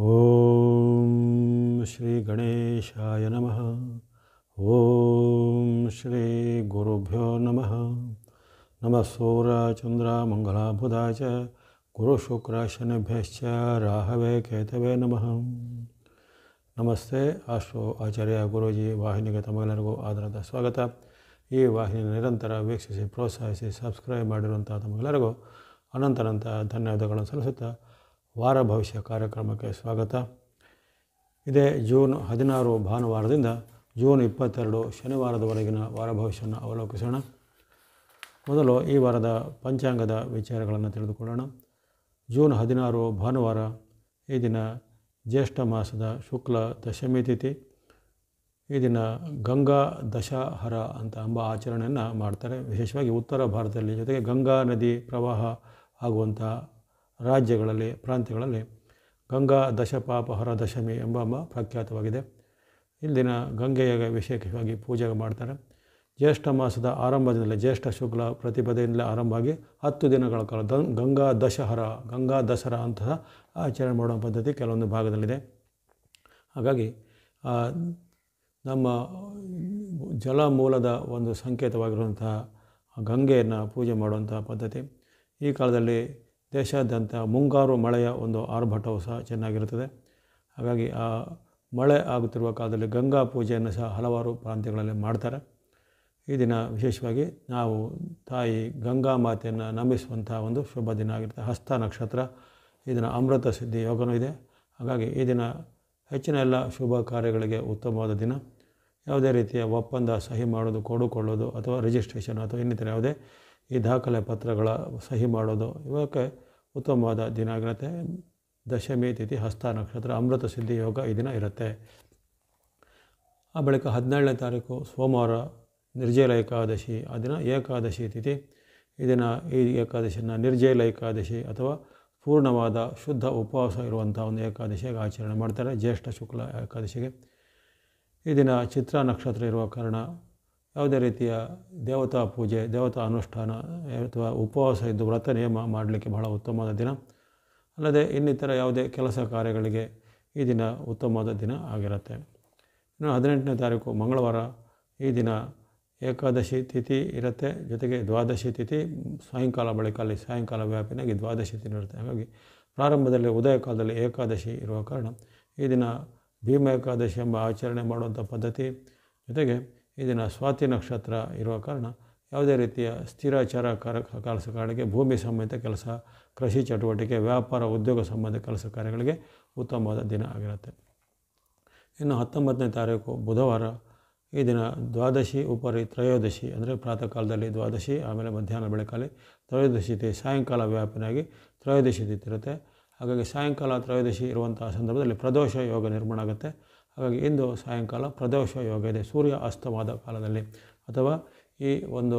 ओम श्री गणेशाय नमः ओम श्री गुरुभ्यो नमः नमः सौर चंद्रा मंगला भूदाच गुरु शुक्रशनभ्यश्च राहवे केतवे नमः नमस्ते अश्व आचार्य गुरुजी ವಾಹಿನಿಗೆ ತಮ್ಮೆಲ್ಲರಗೋ ಆದರದ ಸ್ವಾಗತ ಈ ವಾಹಿನಿಯನ್ನು ನಿರಂತರವಾಗಿ ವೀಕ್ಷಿಸಿ ಪ್ರೋತ್ಸಾಹಿಸಿ ಸಬ್ಸ್ಕ್ರೈಬ್ ಮಾಡಿರುವಂತಾ ತಮ್ಮೆಲ್ಲರಗೋ ಅನಂತನಂತ ಧನ್ಯವಾದಗಳು ಸಲ್ಲಿಸುತ್ತಾ ವಾರ ಭವಿಷ್ಯ ಕಾರ್ಯಕ್ರಮಕ್ಕೆ ಸ್ವಾಗತ ಇದೇ ಜೂನ್ ಹದಿನಾರು ಭಾನುವಾರದಿಂದ ಜೂನ್ ಇಪ್ಪತ್ತೆರಡು ಶನಿವಾರದವರೆಗಿನ ವಾರ ಭವಿಷ್ಯವನ್ನು ಅವಲೋಕಿಸೋಣ ಮೊದಲು ಈ ವಾರದ ಪಂಚಾಂಗದ ವಿಚಾರಗಳನ್ನು ತಿಳಿದುಕೊಳ್ಳೋಣ ಜೂನ್ ಹದಿನಾರು ಭಾನುವಾರ ಈ ದಿನ ಜ್ಯೇಷ್ಠ ಮಾಸದ ಶುಕ್ಲ ದಶಮಿ ತಿಥಿ ಈ ದಿನ ಗಂಗಾ ದಶಾಹರ ಅಂತ ಎಂಬ ಆಚರಣೆಯನ್ನು ಮಾಡ್ತಾರೆ ವಿಶೇಷವಾಗಿ ಉತ್ತರ ಭಾರತದಲ್ಲಿ ಜೊತೆಗೆ ಗಂಗಾ ನದಿ ಪ್ರವಾಹ ಆಗುವಂಥ ರಾಜ್ಯಗಳಲ್ಲಿ ಪ್ರಾಂತ್ಯಗಳಲ್ಲಿ ಗಂಗಾ ಹೊರ ದಶಮಿ ಎಂಬ ಪ್ರಖ್ಯಾತವಾಗಿದೆ ಇಲ್ಲಿನ ಗಂಗೆಯ ವಿಶೇಷವಾಗಿ ಪೂಜೆ ಮಾಡ್ತಾರೆ ಜ್ಯೇಷ್ಠ ಮಾಸದ ಆರಂಭದಿಂದಲೇ ಜ್ಯೇಷ್ಠ ಶುಕ್ಲ ಪ್ರತಿಪದೆಯಿಂದಲೇ ಆರಂಭವಾಗಿ ಹತ್ತು ದಿನಗಳ ಕಾಲ ದನ್ ಗಂಗಾ ದಶಹರ ಗಂಗಾ ದಸರಾ ಅಂತಹ ಆಚರಣೆ ಮಾಡುವ ಪದ್ಧತಿ ಕೆಲವೊಂದು ಭಾಗದಲ್ಲಿದೆ ಹಾಗಾಗಿ ನಮ್ಮ ಜಲ ಮೂಲದ ಒಂದು ಸಂಕೇತವಾಗಿರುವಂತಹ ಗಂಗೆಯನ್ನು ಪೂಜೆ ಮಾಡುವಂತಹ ಪದ್ಧತಿ ಈ ಕಾಲದಲ್ಲಿ ದೇಶಾದ್ಯಂತ ಮುಂಗಾರು ಮಳೆಯ ಒಂದು ಆರ್ಭಟವು ಸಹ ಚೆನ್ನಾಗಿರುತ್ತದೆ ಹಾಗಾಗಿ ಆ ಮಳೆ ಆಗುತ್ತಿರುವ ಕಾಲದಲ್ಲಿ ಗಂಗಾ ಪೂಜೆಯನ್ನು ಸಹ ಹಲವಾರು ಪ್ರಾಂತ್ಯಗಳಲ್ಲಿ ಮಾಡ್ತಾರೆ ಈ ದಿನ ವಿಶೇಷವಾಗಿ ನಾವು ತಾಯಿ ಗಂಗಾ ಮಾತೆಯನ್ನು ನಂಬಿಸುವಂತಹ ಒಂದು ಶುಭ ದಿನ ಆಗಿರುತ್ತೆ ಹಸ್ತ ನಕ್ಷತ್ರ ಈ ದಿನ ಅಮೃತ ಸಿದ್ಧಿ ಯೋಗನೂ ಇದೆ ಹಾಗಾಗಿ ಈ ದಿನ ಹೆಚ್ಚಿನ ಎಲ್ಲ ಶುಭ ಕಾರ್ಯಗಳಿಗೆ ಉತ್ತಮವಾದ ದಿನ ಯಾವುದೇ ರೀತಿಯ ಒಪ್ಪಂದ ಸಹಿ ಮಾಡೋದು ಕೊಡುಕೊಳ್ಳೋದು ಅಥವಾ ರಿಜಿಸ್ಟ್ರೇಷನ್ ಅಥವಾ ಇನ್ನಿತರ ಯಾವುದೇ ಈ ದಾಖಲೆ ಪತ್ರಗಳ ಸಹಿ ಮಾಡೋದು ಇವಕ್ಕೆ ಉತ್ತಮವಾದ ದಿನ ಆಗಿರುತ್ತೆ ದಶಮಿ ತಿಥಿ ಹಸ್ತ ನಕ್ಷತ್ರ ಅಮೃತ ಸಿದ್ಧಿ ಯೋಗ ಈ ದಿನ ಇರುತ್ತೆ ಆ ಬಳಿಕ ಹದಿನೇಳನೇ ತಾರೀಕು ಸೋಮವಾರ ನಿರ್ಜಯಲ ಏಕಾದಶಿ ಆ ದಿನ ಏಕಾದಶಿ ತಿಥಿ ದಿನ ಈ ಏಕಾದಶಿಯನ್ನು ನಿರ್ಜಯ ಏಕಾದಶಿ ಅಥವಾ ಪೂರ್ಣವಾದ ಶುದ್ಧ ಉಪವಾಸ ಇರುವಂಥ ಒಂದು ಏಕಾದಶಿಯಾಗಿ ಆಚರಣೆ ಮಾಡ್ತಾರೆ ಜ್ಯೇಷ್ಠ ಶುಕ್ಲ ಏಕಾದಶಿಗೆ ಈ ದಿನ ಚಿತ್ರ ನಕ್ಷತ್ರ ಇರುವ ಕಾರಣ ಯಾವುದೇ ರೀತಿಯ ದೇವತಾ ಪೂಜೆ ದೇವತಾ ಅನುಷ್ಠಾನ ಅಥವಾ ಉಪವಾಸ ಇದ್ದು ವ್ರತ ನಿಯಮ ಮಾಡಲಿಕ್ಕೆ ಬಹಳ ಉತ್ತಮವಾದ ದಿನ ಅಲ್ಲದೆ ಇನ್ನಿತರ ಯಾವುದೇ ಕೆಲಸ ಕಾರ್ಯಗಳಿಗೆ ಈ ದಿನ ಉತ್ತಮವಾದ ದಿನ ಆಗಿರುತ್ತೆ ಇನ್ನು ಹದಿನೆಂಟನೇ ತಾರೀಕು ಮಂಗಳವಾರ ಈ ದಿನ ಏಕಾದಶಿ ತಿಥಿ ಇರುತ್ತೆ ಜೊತೆಗೆ ದ್ವಾದಶಿ ತಿಥಿ ಸಾಯಂಕಾಲ ಬಳಿಕ ಅಲ್ಲಿ ಸಾಯಂಕಾಲ ವ್ಯಾಪಿನಾಗಿ ದ್ವಾದಶಿ ತಿಥಿ ಇರುತ್ತೆ ಹಾಗಾಗಿ ಪ್ರಾರಂಭದಲ್ಲಿ ಉದಯ ಕಾಲದಲ್ಲಿ ಏಕಾದಶಿ ಇರುವ ಕಾರಣ ಈ ದಿನ ಭೀಮ ಏಕಾದಶಿ ಎಂಬ ಆಚರಣೆ ಮಾಡುವಂಥ ಪದ್ಧತಿ ಜೊತೆಗೆ ಈ ದಿನ ಸ್ವಾತಿ ನಕ್ಷತ್ರ ಇರುವ ಕಾರಣ ಯಾವುದೇ ರೀತಿಯ ಸ್ಥಿರಾಚಾರ ಕಾರ ಕೆಲಸ ಕಾರಣಕ್ಕೆ ಭೂಮಿ ಸಂಬಂಧಿತ ಕೆಲಸ ಕೃಷಿ ಚಟುವಟಿಕೆ ವ್ಯಾಪಾರ ಉದ್ಯೋಗ ಸಂಬಂಧ ಕೆಲಸ ಕಾರ್ಯಗಳಿಗೆ ಉತ್ತಮವಾದ ದಿನ ಆಗಿರುತ್ತೆ ಇನ್ನು ಹತ್ತೊಂಬತ್ತನೇ ತಾರೀಕು ಬುಧವಾರ ಈ ದಿನ ದ್ವಾದಶಿ ಉಪರಿ ತ್ರಯೋದಶಿ ಅಂದರೆ ಪ್ರಾತಃ ಕಾಲದಲ್ಲಿ ದ್ವಾದಶಿ ಆಮೇಲೆ ಮಧ್ಯಾಹ್ನ ಬೆಳಕಲ್ಲಿ ತ್ರಯೋದಶಿ ತಿ ಸಾಯಂಕಾಲ ವ್ಯಾಪನೆಯಾಗಿ ತ್ರಯೋದಶಿ ತಿಥಿ ಹಾಗಾಗಿ ಸಾಯಂಕಾಲ ತ್ರಯೋದಶಿ ಇರುವಂತಹ ಸಂದರ್ಭದಲ್ಲಿ ಪ್ರದೋಷ ಯೋಗ ನಿರ್ಮಾಣ ಆಗುತ್ತೆ ಹಾಗಾಗಿ ಇಂದು ಸಾಯಂಕಾಲ ಪ್ರದೋಷ ಯೋಗ ಇದೆ ಸೂರ್ಯ ಅಸ್ತವಾದ ಕಾಲದಲ್ಲಿ ಅಥವಾ ಈ ಒಂದು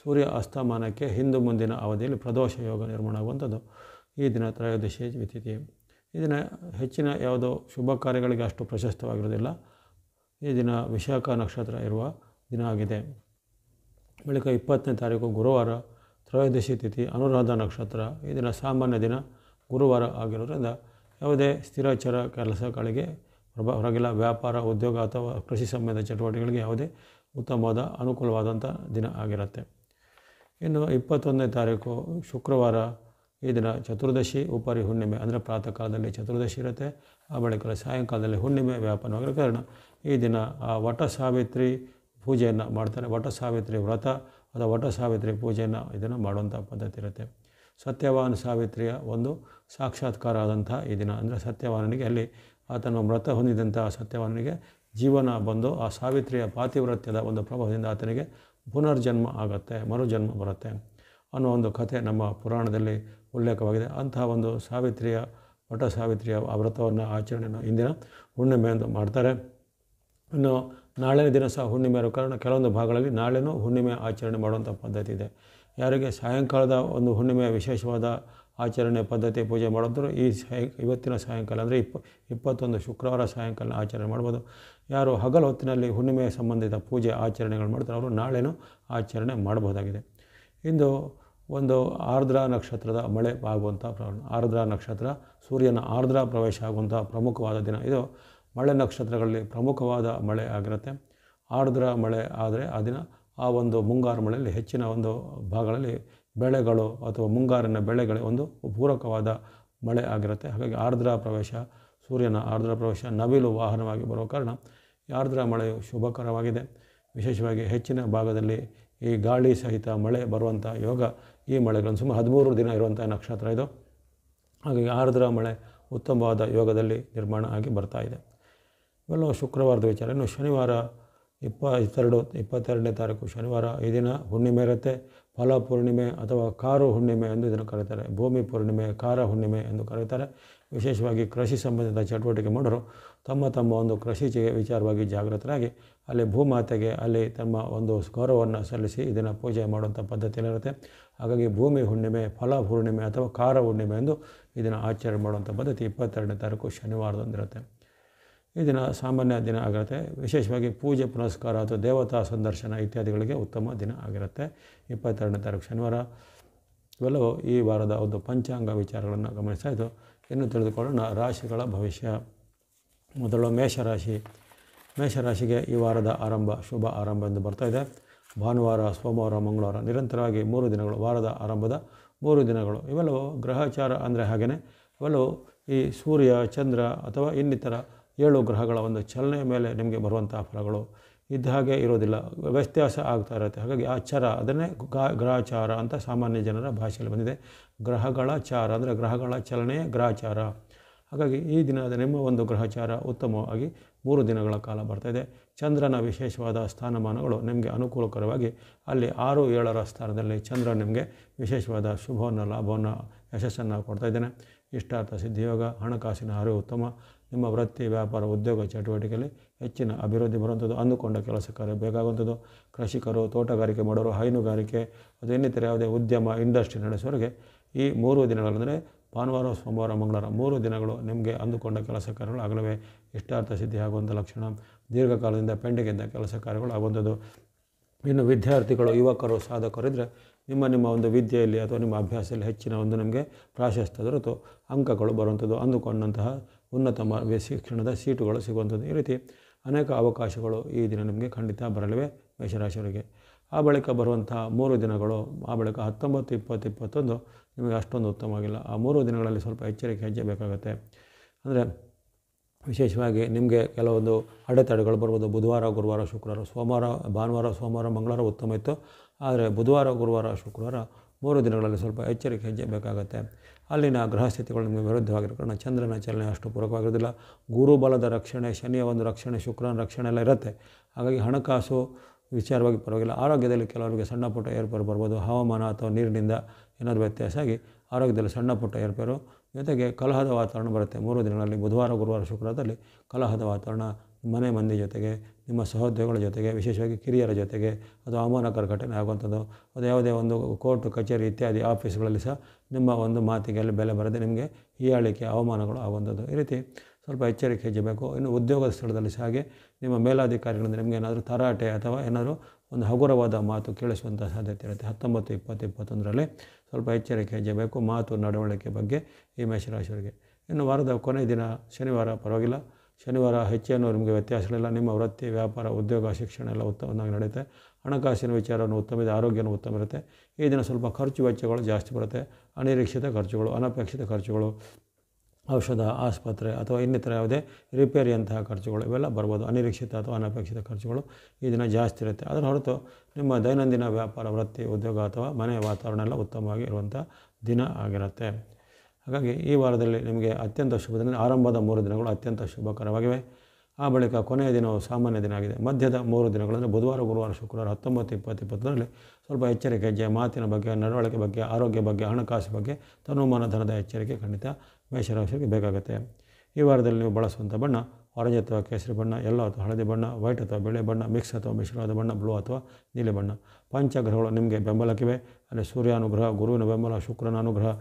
ಸೂರ್ಯ ಅಸ್ತಮಾನಕ್ಕೆ ಹಿಂದೂ ಮುಂದಿನ ಅವಧಿಯಲ್ಲಿ ಪ್ರದೋಷ ಯೋಗ ನಿರ್ಮಾಣ ಆಗುವಂಥದ್ದು ಈ ದಿನ ತ್ರಯೋದಶಿ ವಿತಿಥಿ ಈ ದಿನ ಹೆಚ್ಚಿನ ಯಾವುದೋ ಶುಭ ಕಾರ್ಯಗಳಿಗೆ ಅಷ್ಟು ಪ್ರಶಸ್ತವಾಗಿರೋದಿಲ್ಲ ಈ ದಿನ ವಿಶಾಖ ನಕ್ಷತ್ರ ಇರುವ ದಿನ ಆಗಿದೆ ಬಳಿಕ ಇಪ್ಪತ್ತನೇ ತಾರೀಕು ಗುರುವಾರ ತ್ರಯೋದಶಿ ತಿಥಿ ಅನುರಾಧ ನಕ್ಷತ್ರ ಈ ದಿನ ಸಾಮಾನ್ಯ ದಿನ ಗುರುವಾರ ಆಗಿರೋದ್ರಿಂದ ಯಾವುದೇ ಸ್ಥಿರಚರ ಕೆಲಸಗಳಿಗೆ ಹೊರಬ ಹೊರಗಿಲ್ಲ ವ್ಯಾಪಾರ ಉದ್ಯೋಗ ಅಥವಾ ಕೃಷಿ ಸಂಬಂಧ ಚಟುವಟಿಕೆಗಳಿಗೆ ಯಾವುದೇ ಉತ್ತಮವಾದ ಅನುಕೂಲವಾದಂಥ ದಿನ ಆಗಿರುತ್ತೆ ಇನ್ನು ಇಪ್ಪತ್ತೊಂದನೇ ತಾರೀಕು ಶುಕ್ರವಾರ ಈ ದಿನ ಚತುರ್ದಶಿ ಉಪರಿ ಹುಣ್ಣಿಮೆ ಅಂದರೆ ಪ್ರಾತಃ ಕಾಲದಲ್ಲಿ ಚತುರ್ದಶಿ ಇರುತ್ತೆ ಆ ಬಳಿಕ ಸಾಯಂಕಾಲದಲ್ಲಿ ಹುಣ್ಣಿಮೆ ವ್ಯಾಪನವಾಗಿರೋ ಕಾರಣ ಈ ದಿನ ಆ ವಟ ಸಾವಿತ್ರಿ ಪೂಜೆಯನ್ನು ಮಾಡ್ತಾರೆ ವಟ ಸಾವಿತ್ರಿ ವ್ರತ ಅಥವಾ ವಟ ಸಾವಿತ್ರಿ ಪೂಜೆಯನ್ನು ಇದನ್ನು ಮಾಡುವಂಥ ಪದ್ಧತಿ ಇರುತ್ತೆ ಸತ್ಯವಾನ್ ಸಾವಿತ್ರಿಯ ಒಂದು ಸಾಕ್ಷಾತ್ಕಾರ ಆದಂಥ ಈ ದಿನ ಅಂದರೆ ಸತ್ಯವಾನನಿಗೆ ಅಲ್ಲಿ ಆತನು ಮೃತ ಹೊಂದಿದಂಥ ಸತ್ಯವನಿಗೆ ಜೀವನ ಬಂದು ಆ ಸಾವಿತ್ರಿಯ ಪಾತಿವ್ರತ್ಯದ ಒಂದು ಪ್ರಭಾವದಿಂದ ಆತನಿಗೆ ಪುನರ್ಜನ್ಮ ಆಗುತ್ತೆ ಮರುಜನ್ಮ ಬರುತ್ತೆ ಅನ್ನೋ ಒಂದು ಕಥೆ ನಮ್ಮ ಪುರಾಣದಲ್ಲಿ ಉಲ್ಲೇಖವಾಗಿದೆ ಅಂತಹ ಒಂದು ಸಾವಿತ್ರಿಯ ವಟ ಸಾವಿತ್ರಿಯ ಆ ವ್ರತವನ್ನು ಆಚರಣೆಯನ್ನು ಇಂದಿನ ಹುಣ್ಣಿಮೆ ಎಂದು ಮಾಡ್ತಾರೆ ಇನ್ನು ನಾಳೆ ದಿನ ಸಹ ಹುಣ್ಣಿಮೆ ಇರೋ ಕಾರಣ ಕೆಲವೊಂದು ಭಾಗಗಳಲ್ಲಿ ನಾಳೆನೂ ಹುಣ್ಣಿಮೆ ಆಚರಣೆ ಮಾಡುವಂಥ ಪದ್ಧತಿ ಇದೆ ಯಾರಿಗೆ ಸಾಯಂಕಾಲದ ಒಂದು ಹುಣ್ಣಿಮೆಯ ವಿಶೇಷವಾದ ಆಚರಣೆ ಪದ್ಧತಿ ಪೂಜೆ ಮಾಡಿದ್ರು ಈ ಸಾಯ ಇವತ್ತಿನ ಸಾಯಂಕಾಲ ಅಂದರೆ ಇಪ್ಪ ಇಪ್ಪತ್ತೊಂದು ಶುಕ್ರವಾರ ಸಾಯಂಕಾಲ ಆಚರಣೆ ಮಾಡ್ಬೋದು ಯಾರು ಹಗಲು ಹೊತ್ತಿನಲ್ಲಿ ಹುಣ್ಣಿಮೆ ಸಂಬಂಧಿತ ಪೂಜೆ ಆಚರಣೆಗಳು ಮಾಡ್ತಾರೆ ಅವರು ನಾಳೆನೂ ಆಚರಣೆ ಮಾಡಬಹುದಾಗಿದೆ ಇಂದು ಒಂದು ಆರ್ದ್ರ ನಕ್ಷತ್ರದ ಮಳೆ ಆಗುವಂಥ ಪ್ರ ಆರ್ದ್ರ ನಕ್ಷತ್ರ ಸೂರ್ಯನ ಆರ್ದ್ರ ಪ್ರವೇಶ ಆಗುವಂಥ ಪ್ರಮುಖವಾದ ದಿನ ಇದು ಮಳೆ ನಕ್ಷತ್ರಗಳಲ್ಲಿ ಪ್ರಮುಖವಾದ ಮಳೆ ಆಗಿರುತ್ತೆ ಆರ್ದ್ರ ಮಳೆ ಆದರೆ ಆ ದಿನ ಆ ಒಂದು ಮುಂಗಾರು ಮಳೆಯಲ್ಲಿ ಹೆಚ್ಚಿನ ಒಂದು ಭಾಗಗಳಲ್ಲಿ ಬೆಳೆಗಳು ಅಥವಾ ಮುಂಗಾರಿನ ಬೆಳೆಗಳೇ ಒಂದು ಪೂರಕವಾದ ಮಳೆ ಆಗಿರುತ್ತೆ ಹಾಗಾಗಿ ಆರ್ದ್ರ ಪ್ರವೇಶ ಸೂರ್ಯನ ಆರ್ದ್ರ ಪ್ರವೇಶ ನವಿಲು ವಾಹನವಾಗಿ ಬರುವ ಕಾರಣ ಆರ್ದ್ರ ಮಳೆಯು ಶುಭಕರವಾಗಿದೆ ವಿಶೇಷವಾಗಿ ಹೆಚ್ಚಿನ ಭಾಗದಲ್ಲಿ ಈ ಗಾಳಿ ಸಹಿತ ಮಳೆ ಬರುವಂಥ ಯೋಗ ಈ ಮಳೆಗಳನ್ನು ಸುಮಾರು ಹದಿಮೂರು ದಿನ ಇರುವಂಥ ನಕ್ಷತ್ರ ಇದು ಹಾಗಾಗಿ ಆರ್ದ್ರ ಮಳೆ ಉತ್ತಮವಾದ ಯೋಗದಲ್ಲಿ ನಿರ್ಮಾಣ ಆಗಿ ಬರ್ತಾ ಇದೆ ಇವೆಲ್ಲ ಶುಕ್ರವಾರದ ವಿಚಾರ ಇನ್ನು ಶನಿವಾರ ಇಪ್ಪ ಇತ್ತೆರಡು ಇಪ್ಪತ್ತೆರಡನೇ ತಾರೀಕು ಶನಿವಾರ ಈ ದಿನ ಹುಣ್ಣಿಮೆ ಇರುತ್ತೆ ಫಲ ಪೂರ್ಣಿಮೆ ಅಥವಾ ಕಾರು ಹುಣ್ಣಿಮೆ ಎಂದು ಇದನ್ನು ಕರೀತಾರೆ ಭೂಮಿ ಪೂರ್ಣಿಮೆ ಕಾರ ಹುಣ್ಣಿಮೆ ಎಂದು ಕರೀತಾರೆ ವಿಶೇಷವಾಗಿ ಕೃಷಿ ಸಂಬಂಧಿತ ಚಟುವಟಿಕೆ ಮಾಡೋರು ತಮ್ಮ ತಮ್ಮ ಒಂದು ಕೃಷಿ ವಿಚಾರವಾಗಿ ಜಾಗೃತರಾಗಿ ಅಲ್ಲಿ ಭೂಮಾತೆಗೆ ಅಲ್ಲಿ ತಮ್ಮ ಒಂದು ಗೌರವವನ್ನು ಸಲ್ಲಿಸಿ ಇದನ್ನು ಪೂಜೆ ಮಾಡುವಂಥ ಪದ್ಧತಿಯಲ್ಲಿರುತ್ತೆ ಹಾಗಾಗಿ ಭೂಮಿ ಹುಣ್ಣಿಮೆ ಫಲ ಪೂರ್ಣಿಮೆ ಅಥವಾ ಕಾರ ಹುಣ್ಣಿಮೆ ಎಂದು ಇದನ್ನು ಆಚರಣೆ ಮಾಡುವಂಥ ಪದ್ಧತಿ ಇಪ್ಪತ್ತೆರಡನೇ ತಾರೀಕು ಶನಿವಾರದಂದಿರುತ್ತೆ ಈ ದಿನ ಸಾಮಾನ್ಯ ದಿನ ಆಗಿರುತ್ತೆ ವಿಶೇಷವಾಗಿ ಪೂಜೆ ಪುನಸ್ಕಾರ ಅಥವಾ ದೇವತಾ ಸಂದರ್ಶನ ಇತ್ಯಾದಿಗಳಿಗೆ ಉತ್ತಮ ದಿನ ಆಗಿರುತ್ತೆ ಇಪ್ಪತ್ತೆರಡನೇ ತಾರೀಕು ಶನಿವಾರ ಇವೆಲ್ಲವೂ ಈ ವಾರದ ಒಂದು ಪಂಚಾಂಗ ವಿಚಾರಗಳನ್ನು ಗಮನಿಸ್ತಾ ಇದ್ದು ಇನ್ನು ತಿಳಿದುಕೊಳ್ಳೋಣ ರಾಶಿಗಳ ಭವಿಷ್ಯ ಮೊದಲು ಮೇಷರಾಶಿ ಮೇಷರಾಶಿಗೆ ಈ ವಾರದ ಆರಂಭ ಶುಭ ಆರಂಭ ಎಂದು ಇದೆ ಭಾನುವಾರ ಸೋಮವಾರ ಮಂಗಳವಾರ ನಿರಂತರವಾಗಿ ಮೂರು ದಿನಗಳು ವಾರದ ಆರಂಭದ ಮೂರು ದಿನಗಳು ಇವೆಲ್ಲವೂ ಗ್ರಹಚಾರ ಅಂದರೆ ಹಾಗೆಯೇ ಇವೆಲ್ಲವೂ ಈ ಸೂರ್ಯ ಚಂದ್ರ ಅಥವಾ ಇನ್ನಿತರ ಏಳು ಗ್ರಹಗಳ ಒಂದು ಚಲನೆಯ ಮೇಲೆ ನಿಮಗೆ ಬರುವಂಥ ಫಲಗಳು ಇದ್ದ ಹಾಗೆ ಇರೋದಿಲ್ಲ ವ್ಯತ್ಯಾಸ ಆಗ್ತಾ ಇರುತ್ತೆ ಹಾಗಾಗಿ ಆ ಚರ ಅದನ್ನೇ ಗ್ರಹಚಾರ ಅಂತ ಸಾಮಾನ್ಯ ಜನರ ಭಾಷೆಯಲ್ಲಿ ಬಂದಿದೆ ಗ್ರಹಗಳ ಚಾರ ಅಂದರೆ ಗ್ರಹಗಳ ಚಲನೆಯೇ ಗ್ರಹಾಚಾರ ಹಾಗಾಗಿ ಈ ದಿನದ ನಿಮ್ಮ ಒಂದು ಗ್ರಹಚಾರ ಉತ್ತಮವಾಗಿ ಮೂರು ದಿನಗಳ ಕಾಲ ಬರ್ತಾಯಿದೆ ಚಂದ್ರನ ವಿಶೇಷವಾದ ಸ್ಥಾನಮಾನಗಳು ನಿಮಗೆ ಅನುಕೂಲಕರವಾಗಿ ಅಲ್ಲಿ ಆರು ಏಳರ ಸ್ಥಾನದಲ್ಲಿ ಚಂದ್ರ ನಿಮಗೆ ವಿಶೇಷವಾದ ಶುಭವನ್ನು ಲಾಭವನ್ನು ಯಶಸ್ಸನ್ನು ಕೊಡ್ತಾ ಇದ್ದೇನೆ ಇಷ್ಟಾರ್ಥ ಸಿದ್ಧಿಯೋಗ ಹಣಕಾಸಿನ ಹರಿವು ಉತ್ತಮ ನಿಮ್ಮ ವೃತ್ತಿ ವ್ಯಾಪಾರ ಉದ್ಯೋಗ ಚಟುವಟಿಕೆಯಲ್ಲಿ ಹೆಚ್ಚಿನ ಅಭಿವೃದ್ಧಿ ಬರುವಂಥದ್ದು ಅಂದುಕೊಂಡ ಕಾರ್ಯ ಬೇಕಾಗುವಂಥದ್ದು ಕೃಷಿಕರು ತೋಟಗಾರಿಕೆ ಮಾಡೋರು ಹೈನುಗಾರಿಕೆ ಅದು ಇನ್ನಿತರ ಯಾವುದೇ ಉದ್ಯಮ ಇಂಡಸ್ಟ್ರಿ ನಡೆಸೋರಿಗೆ ಈ ಮೂರು ದಿನಗಳಂದರೆ ಭಾನುವಾರ ಸೋಮವಾರ ಮಂಗಳವಾರ ಮೂರು ದಿನಗಳು ನಿಮಗೆ ಅಂದುಕೊಂಡ ಕೆಲಸ ಕಾರ್ಯಗಳು ಆಗಲವೇ ಇಷ್ಟಾರ್ಥ ಸಿದ್ಧಿ ಆಗುವಂಥ ಲಕ್ಷಣ ದೀರ್ಘಕಾಲದಿಂದ ಪೆಂಡಿಂಗ್ ಕೆಲಸ ಕಾರ್ಯಗಳು ಆಗುವಂಥದ್ದು ಇನ್ನು ವಿದ್ಯಾರ್ಥಿಗಳು ಯುವಕರು ಸಾಧಕರು ಇದ್ದರೆ ನಿಮ್ಮ ನಿಮ್ಮ ಒಂದು ವಿದ್ಯೆಯಲ್ಲಿ ಅಥವಾ ನಿಮ್ಮ ಅಭ್ಯಾಸದಲ್ಲಿ ಹೆಚ್ಚಿನ ಒಂದು ನಿಮಗೆ ಪ್ರಾಶಸ್ತ್ಯ ದೊರೆತು ಅಂಕಗಳು ಬರುವಂಥದ್ದು ಅಂದುಕೊಂಡಂತಹ ಉನ್ನತ ಮ ಶಿಕ್ಷಣದ ಸೀಟುಗಳು ಸಿಗುವಂಥದ್ದು ಈ ರೀತಿ ಅನೇಕ ಅವಕಾಶಗಳು ಈ ದಿನ ನಿಮಗೆ ಖಂಡಿತ ಬರಲಿವೆ ಮೇಷರಾಶಿಯವರಿಗೆ ಆ ಬಳಿಕ ಬರುವಂಥ ಮೂರು ದಿನಗಳು ಆ ಬಳಿಕ ಹತ್ತೊಂಬತ್ತು ಇಪ್ಪತ್ತು ಇಪ್ಪತ್ತೊಂದು ನಿಮಗೆ ಅಷ್ಟೊಂದು ಉತ್ತಮವಾಗಿಲ್ಲ ಆ ಮೂರು ದಿನಗಳಲ್ಲಿ ಸ್ವಲ್ಪ ಎಚ್ಚರಿಕೆ ಹೆಜ್ಜೆ ಬೇಕಾಗುತ್ತೆ ಅಂದರೆ ವಿಶೇಷವಾಗಿ ನಿಮಗೆ ಕೆಲವೊಂದು ಅಡೆತಡೆಗಳು ಬರ್ಬೋದು ಬುಧವಾರ ಗುರುವಾರ ಶುಕ್ರವಾರ ಸೋಮವಾರ ಭಾನುವಾರ ಸೋಮವಾರ ಮಂಗಳವಾರ ಉತ್ತಮ ಇತ್ತು ಆದರೆ ಬುಧವಾರ ಗುರುವಾರ ಶುಕ್ರವಾರ ಮೂರು ದಿನಗಳಲ್ಲಿ ಸ್ವಲ್ಪ ಎಚ್ಚರಿಕೆ ಹೆಜ್ಜೆ ಬೇಕಾಗುತ್ತೆ ಅಲ್ಲಿನ ಗ್ರಹ ಸ್ಥಿತಿಗಳು ನಿಮಗೆ ವಿರುದ್ಧವಾಗಿರೋ ಕಾರಣ ಚಂದ್ರನ ಚಲನೆ ಅಷ್ಟು ಪೂರಕವಾಗಿರೋದಿಲ್ಲ ಗುರುಬಲದ ರಕ್ಷಣೆ ಶನಿಯ ಒಂದು ರಕ್ಷಣೆ ಶುಕ್ರನ ರಕ್ಷಣೆ ಎಲ್ಲ ಇರುತ್ತೆ ಹಾಗಾಗಿ ಹಣಕಾಸು ವಿಚಾರವಾಗಿ ಪರವಾಗಿಲ್ಲ ಆರೋಗ್ಯದಲ್ಲಿ ಕೆಲವರಿಗೆ ಸಣ್ಣ ಪುಟ್ಟ ಏರ್ಪೇರು ಬರ್ಬೋದು ಹವಾಮಾನ ಅಥವಾ ನೀರಿನಿಂದ ಏನಾದರೂ ವ್ಯತ್ಯಾಸ ಆಗಿ ಆರೋಗ್ಯದಲ್ಲಿ ಸಣ್ಣ ಪುಟ್ಟ ಏರ್ಪೇರು ಜೊತೆಗೆ ಕಲಹದ ವಾತಾವರಣ ಬರುತ್ತೆ ಮೂರು ದಿನಗಳಲ್ಲಿ ಬುಧವಾರ ಗುರುವಾರ ಶುಕ್ರವಾರದಲ್ಲಿ ಕಲಹದ ವಾತಾವರಣ ಮನೆ ಮಂದಿ ಜೊತೆಗೆ ನಿಮ್ಮ ಸಹೋದ್ಯೋಗಿಗಳ ಜೊತೆಗೆ ವಿಶೇಷವಾಗಿ ಕಿರಿಯರ ಜೊತೆಗೆ ಅದು ಅವಮಾನಕರ ಘಟನೆ ಆಗುವಂಥದ್ದು ಅದು ಯಾವುದೇ ಒಂದು ಕೋರ್ಟ್ ಕಚೇರಿ ಇತ್ಯಾದಿ ಆಫೀಸ್ಗಳಲ್ಲಿ ಸಹ ನಿಮ್ಮ ಒಂದು ಮಾತಿಗೆ ಅಲ್ಲಿ ಬೆಲೆ ಬರದೆ ನಿಮಗೆ ಹೀಯಾಳಿಕೆ ಅವಮಾನಗಳು ಆಗುವಂಥದ್ದು ಈ ರೀತಿ ಸ್ವಲ್ಪ ಎಚ್ಚರಿಕೆ ಹೆಜ್ಜಬೇಕು ಇನ್ನು ಉದ್ಯೋಗದ ಸ್ಥಳದಲ್ಲಿ ಸಹ ಹಾಗೆ ನಿಮ್ಮ ಮೇಲಾಧಿಕಾರಿಗಳಿಂದ ನಿಮಗೆ ಏನಾದರೂ ತರಾಟೆ ಅಥವಾ ಏನಾದರೂ ಒಂದು ಹಗುರವಾದ ಮಾತು ಕೇಳಿಸುವಂಥ ಸಾಧ್ಯತೆ ಇರುತ್ತೆ ಹತ್ತೊಂಬತ್ತು ಇಪ್ಪತ್ತು ಇಪ್ಪತ್ತೊಂದರಲ್ಲಿ ಸ್ವಲ್ಪ ಎಚ್ಚರಿಕೆ ಹೆಜ್ಜಬೇಕು ಮಾತು ನಡವಳಿಕೆ ಬಗ್ಗೆ ಈ ಮೇಷರಾಶಿಯವರಿಗೆ ಇನ್ನು ವಾರದ ಕೊನೆಯ ದಿನ ಶನಿವಾರ ಪರವಾಗಿಲ್ಲ ಶನಿವಾರ ಹೆಚ್ಚೇನು ನಿಮಗೆ ವ್ಯತ್ಯಾಸಗಳಿಲ್ಲ ನಿಮ್ಮ ವೃತ್ತಿ ವ್ಯಾಪಾರ ಉದ್ಯೋಗ ಶಿಕ್ಷಣ ಎಲ್ಲ ಉತ್ತಮವಾಗಿ ನಡೆಯುತ್ತೆ ಹಣಕಾಸಿನ ವಿಚಾರವನ್ನು ಉತ್ತಮ ಇದೆ ಆರೋಗ್ಯನೂ ಉತ್ತಮ ಇರುತ್ತೆ ಈ ದಿನ ಸ್ವಲ್ಪ ಖರ್ಚು ವೆಚ್ಚಗಳು ಜಾಸ್ತಿ ಬರುತ್ತೆ ಅನಿರೀಕ್ಷಿತ ಖರ್ಚುಗಳು ಅನಪೇಕ್ಷಿತ ಖರ್ಚುಗಳು ಔಷಧ ಆಸ್ಪತ್ರೆ ಅಥವಾ ಇನ್ನಿತರ ಯಾವುದೇ ರಿಪೇರಿಯಂತಹ ಖರ್ಚುಗಳು ಇವೆಲ್ಲ ಬರ್ಬೋದು ಅನಿರೀಕ್ಷಿತ ಅಥವಾ ಅನಪೇಕ್ಷಿತ ಖರ್ಚುಗಳು ಈ ದಿನ ಜಾಸ್ತಿ ಇರುತ್ತೆ ಅದರ ಹೊರತು ನಿಮ್ಮ ದೈನಂದಿನ ವ್ಯಾಪಾರ ವೃತ್ತಿ ಉದ್ಯೋಗ ಅಥವಾ ಮನೆಯ ವಾತಾವರಣ ಎಲ್ಲ ಉತ್ತಮವಾಗಿ ಇರುವಂಥ ದಿನ ಆಗಿರುತ್ತೆ ಹಾಗಾಗಿ ಈ ವಾರದಲ್ಲಿ ನಿಮಗೆ ಅತ್ಯಂತ ಶುಭ ದಿನ ಆರಂಭದ ಮೂರು ದಿನಗಳು ಅತ್ಯಂತ ಶುಭಕರವಾಗಿವೆ ಆ ಬಳಿಕ ಕೊನೆಯ ದಿನವು ಸಾಮಾನ್ಯ ದಿನ ಆಗಿದೆ ಮಧ್ಯದ ಮೂರು ದಿನಗಳಂದರೆ ಬುಧವಾರ ಗುರುವಾರ ಶುಕ್ರವಾರ ಹತ್ತೊಂಬತ್ತು ಇಪ್ಪತ್ತು ಇಪ್ಪತ್ತರಲ್ಲಿ ಸ್ವಲ್ಪ ಎಚ್ಚರಿಕೆ ಹೆಜ್ಜೆ ಮಾತಿನ ಬಗ್ಗೆ ನಡವಳಿಕೆ ಬಗ್ಗೆ ಆರೋಗ್ಯ ಬಗ್ಗೆ ಹಣಕಾಸು ಬಗ್ಗೆ ತನುಮಾನ ಧನದ ಎಚ್ಚರಿಕೆ ಖಂಡಿತ ಮೇಷರಾಶಿಗೆ ಬೇಕಾಗುತ್ತೆ ಈ ವಾರದಲ್ಲಿ ನೀವು ಬಳಸುವಂಥ ಬಣ್ಣ ಆರೆಂಜ್ ಅಥವಾ ಕೇಸರಿ ಬಣ್ಣ ಎಲ್ಲೋ ಅಥವಾ ಹಳದಿ ಬಣ್ಣ ವೈಟ್ ಅಥವಾ ಬಿಳಿ ಬಣ್ಣ ಮಿಕ್ಸ್ ಅಥವಾ ಮಿಶ್ರವಾದ ಬಣ್ಣ ಬ್ಲೂ ಅಥವಾ ನೀಲಿ ಬಣ್ಣ ಪಂಚಗ್ರಹಗಳು ನಿಮಗೆ ಬೆಂಬಲಕ್ಕಿವೆ ಅಂದರೆ ಅನುಗ್ರಹ ಗುರುವಿನ ಬೆಂಬಲ ಶುಕ್ರನ ಅನುಗ್ರಹ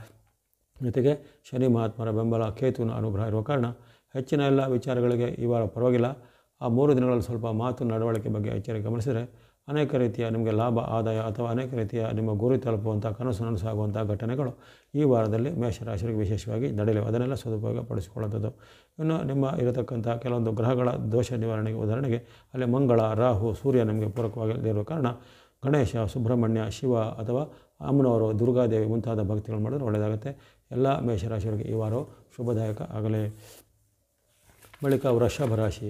ಜೊತೆಗೆ ಶನಿ ಮಹಾತ್ಮರ ಬೆಂಬಲ ಕೇತುವಿನ ಅನುಗ್ರಹ ಇರುವ ಕಾರಣ ಹೆಚ್ಚಿನ ಎಲ್ಲ ವಿಚಾರಗಳಿಗೆ ಈ ವಾರ ಪರವಾಗಿಲ್ಲ ಆ ಮೂರು ದಿನಗಳಲ್ಲಿ ಸ್ವಲ್ಪ ಮಾತು ನಡವಳಿಕೆ ಬಗ್ಗೆ ಎಚ್ಚರಿಕೆ ಗಮನಿಸಿದರೆ ಅನೇಕ ರೀತಿಯ ನಿಮಗೆ ಲಾಭ ಆದಾಯ ಅಥವಾ ಅನೇಕ ರೀತಿಯ ನಿಮ್ಮ ಗುರಿ ತಲುಪುವಂಥ ಕನಸು ನನಸಾಗುವಂಥ ಘಟನೆಗಳು ಈ ವಾರದಲ್ಲಿ ಮೇಷರಾಶಿಗೆ ವಿಶೇಷವಾಗಿ ನಡೆಯಲಿವೆ ಅದನ್ನೆಲ್ಲ ಸದುಪಯೋಗ ಪಡಿಸಿಕೊಳ್ಳುವಂಥದ್ದು ಇನ್ನು ನಿಮ್ಮ ಇರತಕ್ಕಂಥ ಕೆಲವೊಂದು ಗ್ರಹಗಳ ದೋಷ ನಿವಾರಣೆಗೆ ಉದಾಹರಣೆಗೆ ಅಲ್ಲಿ ಮಂಗಳ ರಾಹು ಸೂರ್ಯ ನಿಮಗೆ ಪೂರಕವಾಗಿರುವ ಕಾರಣ ಗಣೇಶ ಸುಬ್ರಹ್ಮಣ್ಯ ಶಿವ ಅಥವಾ ಅಮ್ಮನವರು ದುರ್ಗಾದೇವಿ ಮುಂತಾದ ಭಕ್ತಿಗಳು ಮಾಡಿದ್ರೆ ಒಳ್ಳೆಯದಾಗುತ್ತೆ ಎಲ್ಲ ಮೇಷರಾಶಿಯವರಿಗೆ ಈ ವಾರ ಶುಭದಾಯಕ ಆಗಲೇ ಬಳಿಕ ವೃಷಭ ರಾಶಿ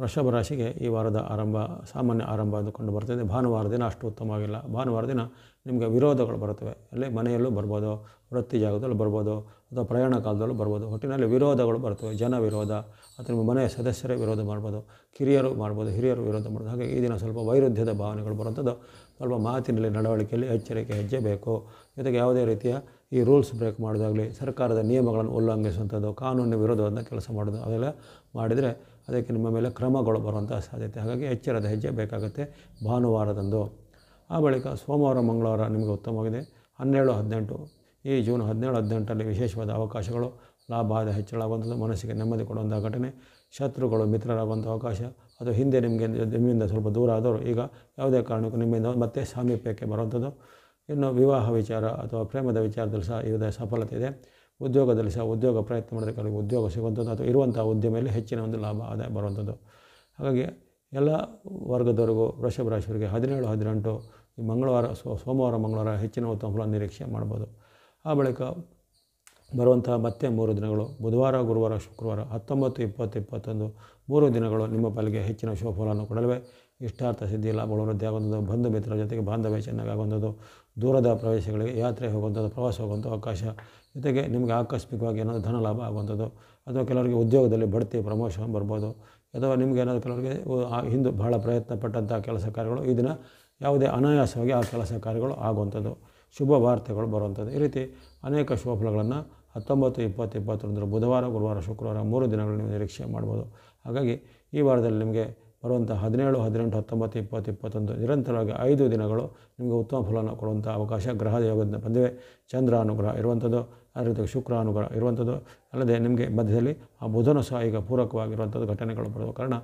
ವೃಷಭ ರಾಶಿಗೆ ಈ ವಾರದ ಆರಂಭ ಸಾಮಾನ್ಯ ಆರಂಭ ಕಂಡು ಬರ್ತದೆ ಭಾನುವಾರ ದಿನ ಅಷ್ಟು ಉತ್ತಮವಾಗಿಲ್ಲ ಭಾನುವಾರ ದಿನ ನಿಮಗೆ ವಿರೋಧಗಳು ಬರುತ್ತವೆ ಅಲ್ಲಿ ಮನೆಯಲ್ಲೂ ಬರ್ಬೋದು ವೃತ್ತಿ ಜಾಗದಲ್ಲೂ ಬರ್ಬೋದು ಅಥವಾ ಪ್ರಯಾಣ ಕಾಲದಲ್ಲೂ ಬರ್ಬೋದು ಒಟ್ಟಿನಲ್ಲಿ ವಿರೋಧಗಳು ಬರ್ತವೆ ಜನ ವಿರೋಧ ಅಥವಾ ನಿಮ್ಮ ಮನೆಯ ಸದಸ್ಯರೇ ವಿರೋಧ ಮಾಡ್ಬೋದು ಕಿರಿಯರು ಮಾಡ್ಬೋದು ಹಿರಿಯರು ವಿರೋಧ ಮಾಡ್ಬೋದು ಹಾಗೆ ಈ ದಿನ ಸ್ವಲ್ಪ ವೈರುಧ್ಯದ ಭಾವನೆಗಳು ಬರುವಂಥದ್ದು ಸ್ವಲ್ಪ ಮಾತಿನಲ್ಲಿ ನಡವಳಿಕೆಯಲ್ಲಿ ಎಚ್ಚರಿಕೆ ಹೆಜ್ಜೆ ಬೇಕು ಜೊತೆಗೆ ಯಾವುದೇ ರೀತಿಯ ಈ ರೂಲ್ಸ್ ಬ್ರೇಕ್ ಮಾಡೋದಾಗಲಿ ಸರ್ಕಾರದ ನಿಯಮಗಳನ್ನು ಉಲ್ಲಂಘಿಸುವಂಥದ್ದು ಕಾನೂನಿನ ವಿರೋಧವನ್ನು ಕೆಲಸ ಮಾಡೋದು ಅವೆಲ್ಲ ಮಾಡಿದರೆ ಅದಕ್ಕೆ ನಿಮ್ಮ ಮೇಲೆ ಕ್ರಮಗಳು ಬರುವಂಥ ಸಾಧ್ಯತೆ ಹಾಗಾಗಿ ಎಚ್ಚರದ ಹೆಜ್ಜೆ ಬೇಕಾಗುತ್ತೆ ಭಾನುವಾರದಂದು ಆ ಬಳಿಕ ಸೋಮವಾರ ಮಂಗಳವಾರ ನಿಮಗೆ ಉತ್ತಮವಾಗಿದೆ ಹನ್ನೆರಡು ಹದಿನೆಂಟು ಈ ಜೂನ್ ಹದಿನೇಳು ಹದಿನೆಂಟರಲ್ಲಿ ವಿಶೇಷವಾದ ಅವಕಾಶಗಳು ಲಾಭ ಹೆಚ್ಚಳ ಆಗುವಂಥದ್ದು ಮನಸ್ಸಿಗೆ ನೆಮ್ಮದಿ ಕೊಡುವಂಥ ಘಟನೆ ಶತ್ರುಗಳು ಮಿತ್ರರಾಗುವಂಥ ಅವಕಾಶ ಅದು ಹಿಂದೆ ನಿಮಗೆ ನಿಮ್ಮಿಂದ ಸ್ವಲ್ಪ ದೂರ ಆದರೂ ಈಗ ಯಾವುದೇ ಕಾರಣಕ್ಕೂ ನಿಮ್ಮಿಂದ ಮತ್ತೆ ಸಾಮೀಪ್ಯಕ್ಕೆ ಬರುವಂಥದ್ದು ಇನ್ನು ವಿವಾಹ ವಿಚಾರ ಅಥವಾ ಪ್ರೇಮದ ವಿಚಾರದಲ್ಲಿ ಸಹ ಇದರ ಸಫಲತೆ ಇದೆ ಉದ್ಯೋಗದಲ್ಲಿ ಸಹ ಉದ್ಯೋಗ ಪ್ರಯತ್ನ ಮಾಡಬೇಕಾದ್ರೆ ಉದ್ಯೋಗ ಸಿಗುವಂಥದ್ದು ಅಥವಾ ಇರುವಂಥ ಉದ್ಯಮದಲ್ಲಿ ಹೆಚ್ಚಿನ ಒಂದು ಲಾಭ ಆದಾಯ ಬರುವಂಥದ್ದು ಹಾಗಾಗಿ ಎಲ್ಲ ವರ್ಗದವರೆಗೂ ವೃಷಭ ರಾಶಿಯವರಿಗೆ ಹದಿನೇಳು ಹದಿನೆಂಟು ಈ ಮಂಗಳವಾರ ಸೋಮವಾರ ಮಂಗಳವಾರ ಹೆಚ್ಚಿನ ಉತ್ತಮ ಫಲ ನಿರೀಕ್ಷೆ ಮಾಡ್ಬೋದು ಆ ಬಳಿಕ ಬರುವಂತಹ ಮತ್ತೆ ಮೂರು ದಿನಗಳು ಬುಧವಾರ ಗುರುವಾರ ಶುಕ್ರವಾರ ಹತ್ತೊಂಬತ್ತು ಇಪ್ಪತ್ತು ಇಪ್ಪತ್ತೊಂದು ಮೂರು ದಿನಗಳು ನಿಮ್ಮ ಪಾಲಿಗೆ ಹೆಚ್ಚಿನ ಶುಭ ಫಲವನ್ನು ಕೊಡಲಿವೆ ಇಷ್ಟಾರ್ಥ ಸಿದ್ಧಿ ಲಾಭಗಳು ವೃದ್ಧಿ ಆಗುವಂಥದ್ದು ಬಂಧು ಮಿತ್ರರ ಜೊತೆಗೆ ಬಾಂಧವ್ಯ ಚೆನ್ನಾಗಿ ಆಗುವಂಥದ್ದು ದೂರದ ಪ್ರವೇಶಗಳಿಗೆ ಯಾತ್ರೆ ಹೋಗುವಂಥದ್ದು ಪ್ರವಾಸ ಹೋಗುವಂಥ ಅವಕಾಶ ಜೊತೆಗೆ ನಿಮಗೆ ಆಕಸ್ಮಿಕವಾಗಿ ಏನಾದರೂ ಧನ ಲಾಭ ಆಗುವಂಥದ್ದು ಅಥವಾ ಕೆಲವರಿಗೆ ಉದ್ಯೋಗದಲ್ಲಿ ಬಡ್ತಿ ಪ್ರಮೋಷನ್ ಬರ್ಬೋದು ಅಥವಾ ನಿಮಗೆ ಏನಾದರೂ ಕೆಲವರಿಗೆ ಹಿಂದೂ ಬಹಳ ಪ್ರಯತ್ನ ಪಟ್ಟಂಥ ಕೆಲಸ ಕಾರ್ಯಗಳು ಈ ದಿನ ಯಾವುದೇ ಅನಾಯಾಸವಾಗಿ ಆ ಕೆಲಸ ಕಾರ್ಯಗಳು ಆಗುವಂಥದ್ದು ಶುಭ ವಾರ್ತೆಗಳು ಬರುವಂಥದ್ದು ಈ ರೀತಿ ಅನೇಕ ಶುಭ ಫಲಗಳನ್ನು ಹತ್ತೊಂಬತ್ತು ಇಪ್ಪತ್ತು ಇಪ್ಪತ್ತೊಂದರ ಬುಧವಾರ ಗುರುವಾರ ಶುಕ್ರವಾರ ಮೂರು ದಿನಗಳು ನೀವು ನಿರೀಕ್ಷೆ ಮಾಡ್ಬೋದು ಹಾಗಾಗಿ ಈ ವಾರದಲ್ಲಿ ನಿಮಗೆ ಬರುವಂಥ ಹದಿನೇಳು ಹದಿನೆಂಟು ಹತ್ತೊಂಬತ್ತು ಇಪ್ಪತ್ತು ಇಪ್ಪತ್ತೊಂದು ನಿರಂತರವಾಗಿ ಐದು ದಿನಗಳು ನಿಮಗೆ ಉತ್ತಮ ಫಲವನ್ನು ಕೊಡುವಂಥ ಅವಕಾಶ ಗ್ರಹ ಯೋಗದಿಂದ ಬಂದಿವೆ ಚಂದ್ರ ಅನುಗ್ರಹ ಇರುವಂಥದ್ದು ಅದೇ ರೀತಿ ಶುಕ್ರ ಅನುಗ್ರಹ ಇರುವಂಥದ್ದು ಅಲ್ಲದೆ ನಿಮಗೆ ಮಧ್ಯದಲ್ಲಿ ಆ ಬುಧನ ಸಹ ಈಗ ಪೂರಕವಾಗಿರುವಂಥದ್ದು ಘಟನೆಗಳು ಬರುವ ಕಾರಣ